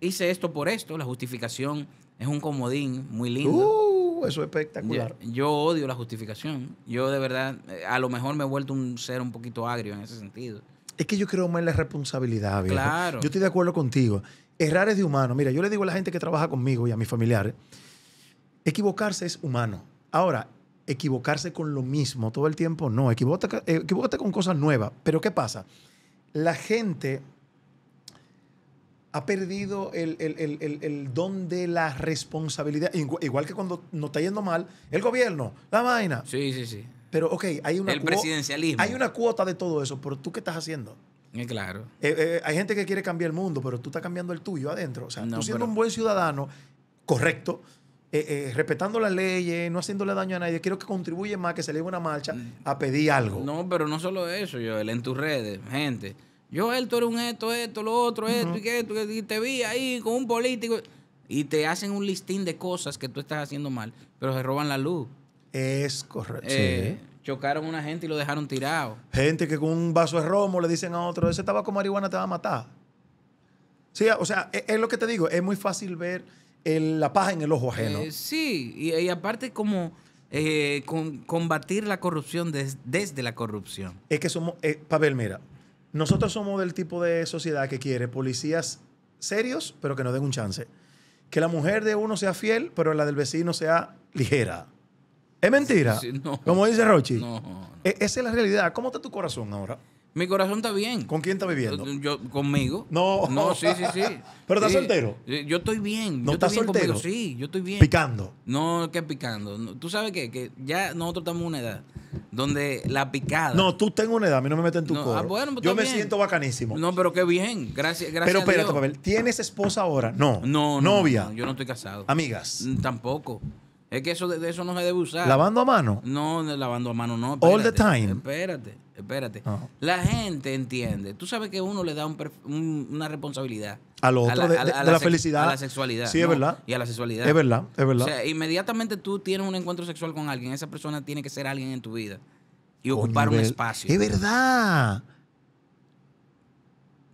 hice esto por esto, la justificación es un comodín muy lindo. Uh, eso es espectacular. Yo, odio la justificación. Yo de verdad, eh, a lo mejor me he vuelto un ser un poquito agrio en ese sentido. Es que yo creo más en la responsabilidad, viejo. Claro. Yo estoy de acuerdo contigo. Errar es de humano. Mira, yo le digo a la gente que trabaja conmigo y a mis familiares, equivocarse es humano. Ahora, equivocarse con lo mismo todo el tiempo, no. Equivócate, equivócate con cosas nuevas. Pero ¿qué pasa? La gente ha perdido el, don de la responsabilidad. Igual que cuando nos está yendo mal, el gobierno, la vaina. Sí, sí, sí. Pero, ok, hay una, el presidencialismo. hay una cuota de todo eso, pero tú qué estás haciendo. Eh, claro. Eh, eh, hay gente que quiere cambiar el mundo, pero tú estás cambiando el tuyo adentro. O sea, tú siendo un buen ciudadano, correcto, respetando las leyes, no haciéndole daño a nadie. Quiero que contribuye más, que se le una marcha mm. a pedir algo. No, pero no solo eso, yo en tus redes, gente. Yo tú eres un esto, esto, lo otro, esto, y que esto, y te vi ahí con un político. Y te hacen un listín de cosas que tú estás haciendo mal, pero se roban la luz. Es correcto. Eh, chocaron a una gente y lo dejaron tirado. Gente que con un vaso de romo le dicen a otro, ese tabaco marihuana te va a matar. Sí, o sea, e, es, lo que te digo, es muy fácil ver la paja en el ojo ajeno. Eh, sí, y, aparte como eh, combatir la corrupción desde la corrupción. Es que somos, Pavel, mira, nosotros somos del tipo de sociedad que quiere policías serios, pero que no den un chance. Que la mujer de uno sea fiel, pero la del vecino sea ligera. ¿Es mentira? Como dice Rochi. E, esa es la realidad. ¿Cómo está tu corazón ahora? Mi corazón está bien. ¿Con quién está viviendo? Yo, conmigo. No. No, sí, sí, sí. ¿Pero estás soltero? Yo estoy bien. ¿No estás soltero? Conmigo. Sí, yo estoy bien. ¿Picando? No, ¿qué picando. Tú sabes qué? que ya nosotros estamos en una edad donde la picada. No, tú tengo una edad, a mí no me meten tu Ah, bueno, pues, yo me siento bacanísimo. No, pero qué bien. Gracias, gracias. Pero espérate, papel. ¿tienes esposa ahora? No. No, no novia. yo no estoy casado. Amigas. Mm, tampoco. Es que eso de, eso no se debe usar. ¿Lavando a mano? No, lavando a mano no. All the time. Espérate espérate. La gente entiende. Tú sabes que uno le da una responsabilidad. a la, de, felicidad. A la sexualidad. Sí, es verdad. Y a la sexualidad. Es verdad, es verdad. O sea, inmediatamente tú tienes un encuentro sexual con alguien, esa persona tiene que ser alguien en tu vida y ocupar un espacio. Es verdad.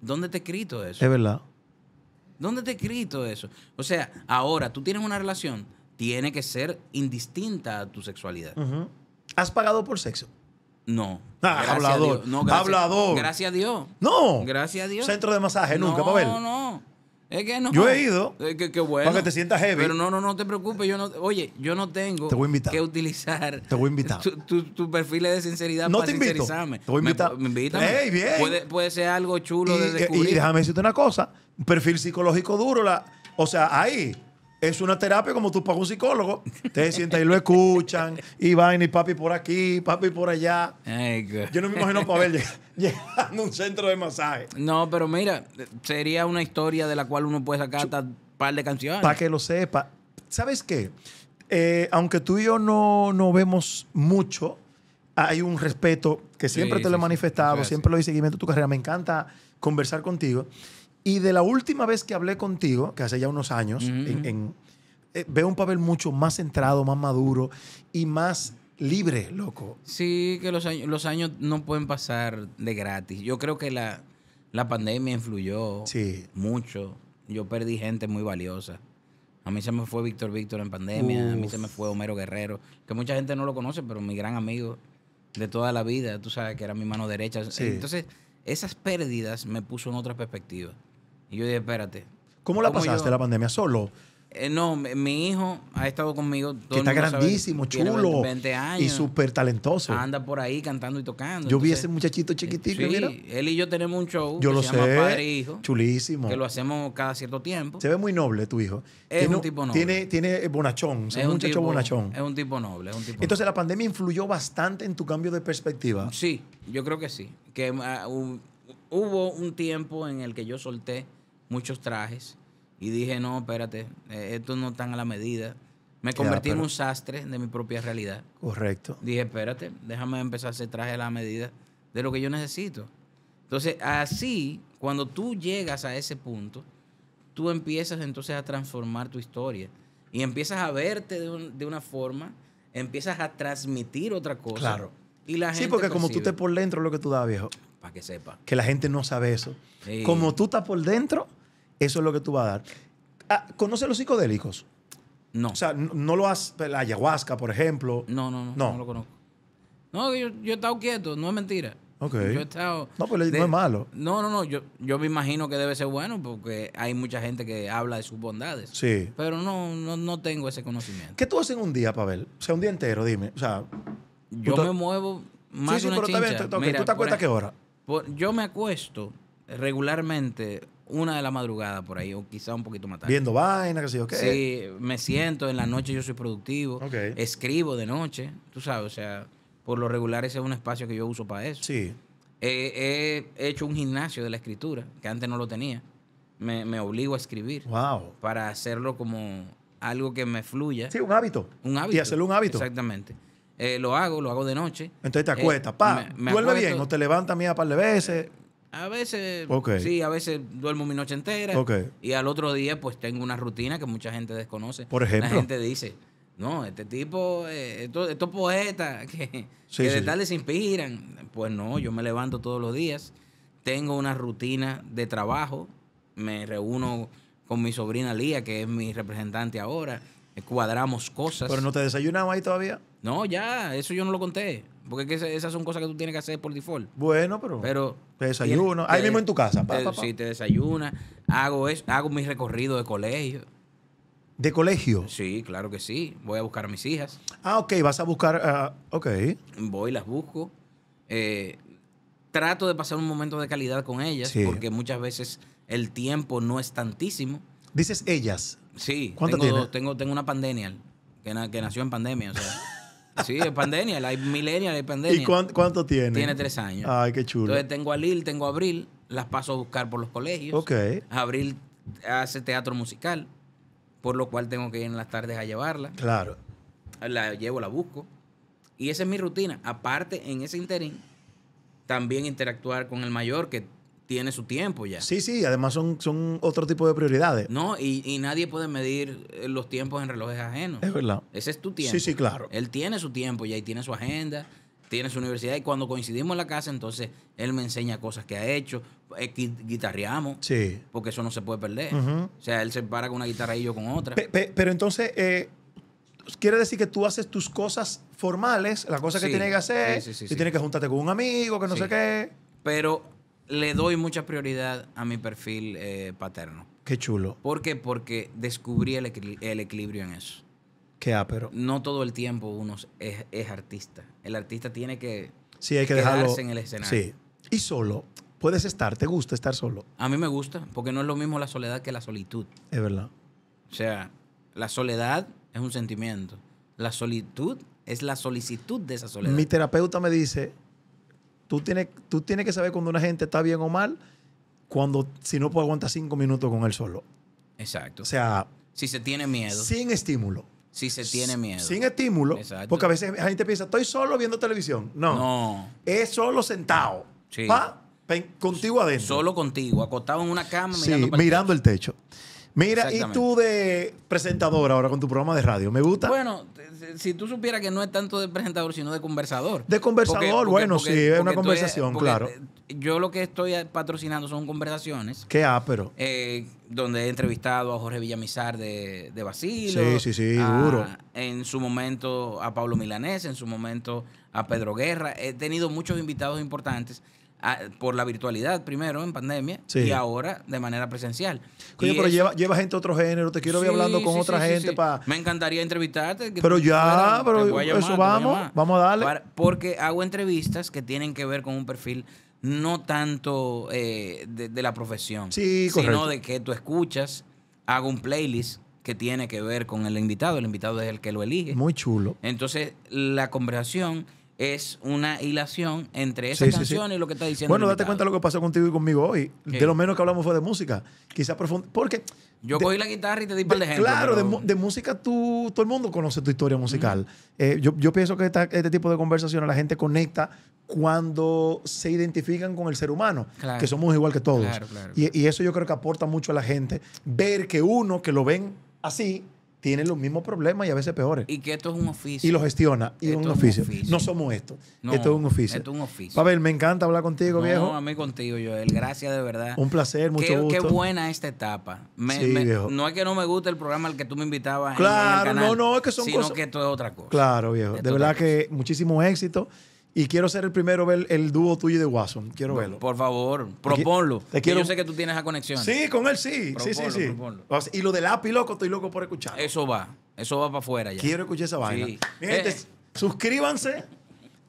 ¿Dónde te he escrito eso? Es verdad. ¿Dónde te he escrito eso? O sea, ahora tú tienes una relación, tiene que ser indistinta a tu sexualidad. ¿Has pagado por sexo? No. Ah, hablador. gracias, hablador. Gracias a Dios. No. Gracias a Dios. Centro de masaje, nunca, Pavel. No, no. Es que no. Yo he ido. Es eh, que, bueno. Para que te sientas heavy. Pero no, no, no te preocupes. Yo no, oye, yo no tengo te voy a invitar. que utilizar. Te voy a invitar. Tu, tu, perfil de sinceridad no para te invito. Te voy a invitar. Me, bien. Puede, ser algo chulo y, de eh, descubrir. Y déjame decirte una cosa. Un perfil psicológico duro. La, o sea, ahí es una terapia como tú pagas un psicólogo. te sientas y lo escuchan, y van y papi por aquí, papi por allá. Yo no me imagino ver llegando a un centro de masaje. No, pero mira, sería una historia de la cual uno puede sacar hasta un par de canciones. Para que lo sepa. ¿Sabes qué? Eh, aunque tú y yo no, no vemos mucho, hay un respeto que siempre te lo he manifestado, siempre lo he seguimiento de tu carrera. Me encanta conversar contigo. Y de la última vez que hablé contigo, que hace ya unos años, eh, veo un papel mucho más centrado, más maduro y más libre, loco. Sí, que los años, los años no pueden pasar de gratis. Yo creo que la, la pandemia influyó mucho. Yo perdí gente muy valiosa. A mí se me fue Víctor Víctor en pandemia, a mí se me fue Homero Guerrero, que mucha gente no lo conoce, pero mi gran amigo de toda la vida, tú sabes que era mi mano derecha. Entonces, esas pérdidas me puso en otra perspectiva. Y yo dije, espérate. ¿Cómo la pasaste la pandemia? ¿Solo? Eh, no, mi hijo ha estado conmigo. Todo que está grandísimo, chulo. chulo. 20 años. Y súper talentoso. Anda por ahí cantando y tocando. Yo vi ese muchachito chiquitito, eh, sí, Él y yo tenemos un show. Yo lo sé. Padre e Hijo. Chulísimo. Que lo hacemos cada cierto tiempo. Se ve muy noble tu hijo. Es un tipo noble. Tiene, bonachón. Es, un muchacho bonachón. Es un tipo noble. entonces, ¿la pandemia influyó bastante en tu cambio de perspectiva? Sí, yo creo que sí. Que ah, hubo un tiempo en el que yo solté muchos trajes y dije, no, espérate, eh, estos no están a la medida. Me convertí en un sastre de mi propia realidad. Correcto. Dije, espérate, déjame empezar a hacer traje a la medida de lo que yo necesito. Entonces, así, cuando tú llegas a ese punto, tú empiezas entonces a transformar tu historia y empiezas a verte de, una forma, empiezas a transmitir otra cosa. Claro. Y la sí, porque como tú estés por dentro lo que tú das, viejo. Para que sepa. Que la gente no sabe eso. Como tú estás por dentro, eso es lo que tú vas a dar. Ah, ¿Conoce los psicodélicos? No. O sea, no, lo has. La ayahuasca, por ejemplo. No, no, no. No, lo conozco. No, yo, yo he estado quieto, no es mentira. Ok. Yo he estado. No, pero no es malo. No, no, no. Yo, me imagino que debe ser bueno porque hay mucha gente que habla de sus bondades. Sí. Pero no, no, no tengo ese conocimiento. ¿Qué tú haces en un día, Pavel? O sea, un día entero, dime. O sea. Yo me muevo más sí, sí, una pero ¿Tú te acuestas qué hora? yo me acuesto regularmente una de la madrugada por ahí, o quizá un poquito más tarde. Viendo vaina, qué sé yo qué. Sí, me siento, en la noche yo soy productivo, escribo de noche, tú sabes, o sea, por lo regular ese es un espacio que yo uso para eso. Sí. he hecho un gimnasio de la escritura, que antes no lo tenía. Me, me obligo a escribir. Wow. Para hacerlo como algo que me fluya. Sí, un hábito. Un hábito. Y hacerlo un hábito. Exactamente. Eh, lo hago, lo hago de noche. Entonces te eh, acuestas, pa. bien o te levantas mía un par de veces? A veces, sí, a veces duermo mi noche entera y al otro día pues tengo una rutina que mucha gente desconoce. Por ejemplo. La gente dice, no, este tipo, eh, estos, poetas que, que de se inspiran. Pues no, yo me levanto todos los días, tengo una rutina de trabajo, me reúno con mi sobrina Lía, que es mi representante ahora, eh, cuadramos cosas. ¿Pero no te desayunamos ahí todavía? No, ya, eso yo no lo conté. Porque esas son cosas que tú tienes que hacer por default. Bueno, pero. Pero. Te desayuno. ahí mismo en tu casa. Pa, Sí, te desayunas. Hago, hago mi recorrido de colegio. ¿De colegio? Sí, claro que sí. Voy a buscar a mis hijas. Ah, ok, vas a buscar. Ah, ok. Voy, las busco. Eh, trato de pasar un momento de calidad con ellas, sí. porque muchas veces el tiempo no es tantísimo. Dices ellas. Sí, tengo, tengo, una pandemia que, que nació en pandemia. O sea, Sí, es pandemia, hay millennial, de pandemia. ¿Y cuánto, tiene? Tiene tres años. Ay, qué chulo. Entonces tengo a Lil, tengo a Abril, las paso a buscar por los colegios. Ok. Abril hace teatro musical, por lo cual tengo que ir en las tardes a llevarla. Claro. La llevo, la busco. Y esa es mi rutina. Aparte, en ese interín, también interactuar con el mayor, que tiene su tiempo ya. Sí, sí, además son, son otro tipo de prioridades. No, y, nadie puede medir eh, los tiempos en relojes ajenos. Es verdad. Ese es tu tiempo. Sí, sí, claro. Él tiene su tiempo ya y tiene su agenda, tiene su universidad y cuando coincidimos en la casa, entonces él me enseña cosas que ha hecho, eh, guitarreamos, sí. porque eso no se puede perder. O sea, él se para con una guitarra y yo con otra. pero entonces... Eh, quiere decir que tú haces tus cosas formales, las cosas que tienes que hacer, sí, sí, y tienes que juntarte con un amigo, que no sé qué. Pero le doy mucha prioridad a mi perfil eh, paterno. Qué chulo. ¿Por qué? Porque descubrí el, equilibrio en eso. Qué pero...? No todo el tiempo uno es, artista. El artista tiene que, sí, hay que dejarlo, en el escenario. Sí. Y solo. ¿Puedes estar? ¿Te gusta estar solo? A mí me gusta, porque no es lo mismo la soledad que la solitud. Es verdad. O sea, la soledad es un sentimiento. La solitud es la solicitud de esa soledad. Mi terapeuta me dice Tú tienes, tú tienes que saber cuando una gente está bien o mal, cuando si no puede aguantar cinco minutos con él solo. Exacto. O sea... Si se tiene miedo. Sin estímulo. Si se tiene miedo. Sin estímulo. Exacto. Porque a veces la gente piensa, estoy solo viendo televisión. No. No. Es solo sentado. Sí. Va contigo adentro. Solo contigo, acostado en una cama mirando, mirando El techo. Mira, y tú de presentador ahora con tu programa de radio, ¿me gusta? Bueno, si tú supieras que no es tanto de presentador, sino de conversador. De conversador, bueno, sí, es una conversación, claro. Yo lo que estoy patrocinando son conversaciones. ¿Qué ha, pero? Eh, donde he entrevistado a Jorge Villamizar de, de Sí, sí, sí, ah, duro. En su momento a Pablo Milanés, en su momento a Pedro Guerra. He tenido muchos invitados importantes por la virtualidad primero en pandemia y ahora de manera presencial. Oye, pero lleva, gente de otro género, te quiero ir hablando con otra gente para... Me encantaría entrevistarte. Pero ya, pero eso vamos, vamos a darle. porque hago entrevistas que tienen que ver con un perfil no tanto eh, de, de, la profesión, sino de que tú escuchas, hago un playlist que tiene que ver con el invitado, el invitado es el que lo elige. Muy chulo. Entonces, la conversación es una hilación entre esa canción y lo que está diciendo. Bueno, date cuenta de lo que pasó contigo y conmigo hoy. De lo menos que hablamos fue de música. Quizás Porque. Yo cogí la guitarra y te di para de gente. Claro, de, música tú, todo el mundo conoce tu historia musical. Eh, yo, pienso que este tipo de conversaciones la gente conecta cuando se identifican con el ser humano, que somos igual que todos. y eso yo creo que aporta mucho a la gente. Ver que uno que lo ven así, tiene los mismos problemas y a veces peores. Y que esto es un oficio. Y lo gestiona. Y es un oficio. No somos esto. esto es un oficio. Esto es un oficio. Pavel, me encanta hablar contigo, viejo. No, a mí contigo, Joel. Gracias de verdad. Un placer, mucho qué, gusto. Qué buena esta etapa. sí, viejo. No es que no me guste el programa al que tú me invitabas. Claro, no, no, es que son sino cosas. Sino que esto es otra cosa. Claro, viejo. de verdad que muchísimo éxito. Y quiero ser el primero ver el dúo tuyo de Watson. Quiero verlo. Por favor, proponlo. Yo sé que tú tienes esa conexión. Sí, con él sí. sí, sí, sí. Y lo del API, loco, estoy loco por escuchar. Eso va. Eso va para afuera ya. Quiero escuchar esa vaina. gente, eh, eh. suscríbanse.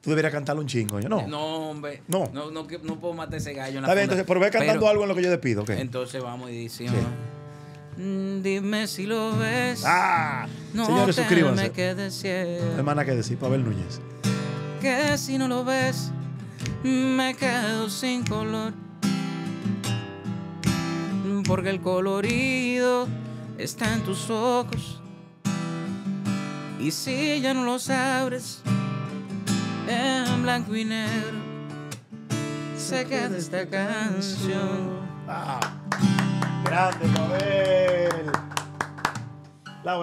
Tú deberías cantarlo un chingo, ¿yo no? No, hombre. No. No, no, no puedo matar ese gallo. la Está bien, entonces, pero ve cantando algo en lo que yo despido. ¿ok? Entonces vamos y decimos mm, Dime si lo ves. Ah, no señores, suscríbanse. hermana que decir, Pavel Núñez que si no lo ves, me quedo sin color. Porque el colorido está en tus ojos. Y si ya no los abres, en blanco y negro, se queda esta canción. Ah, grande, Laura.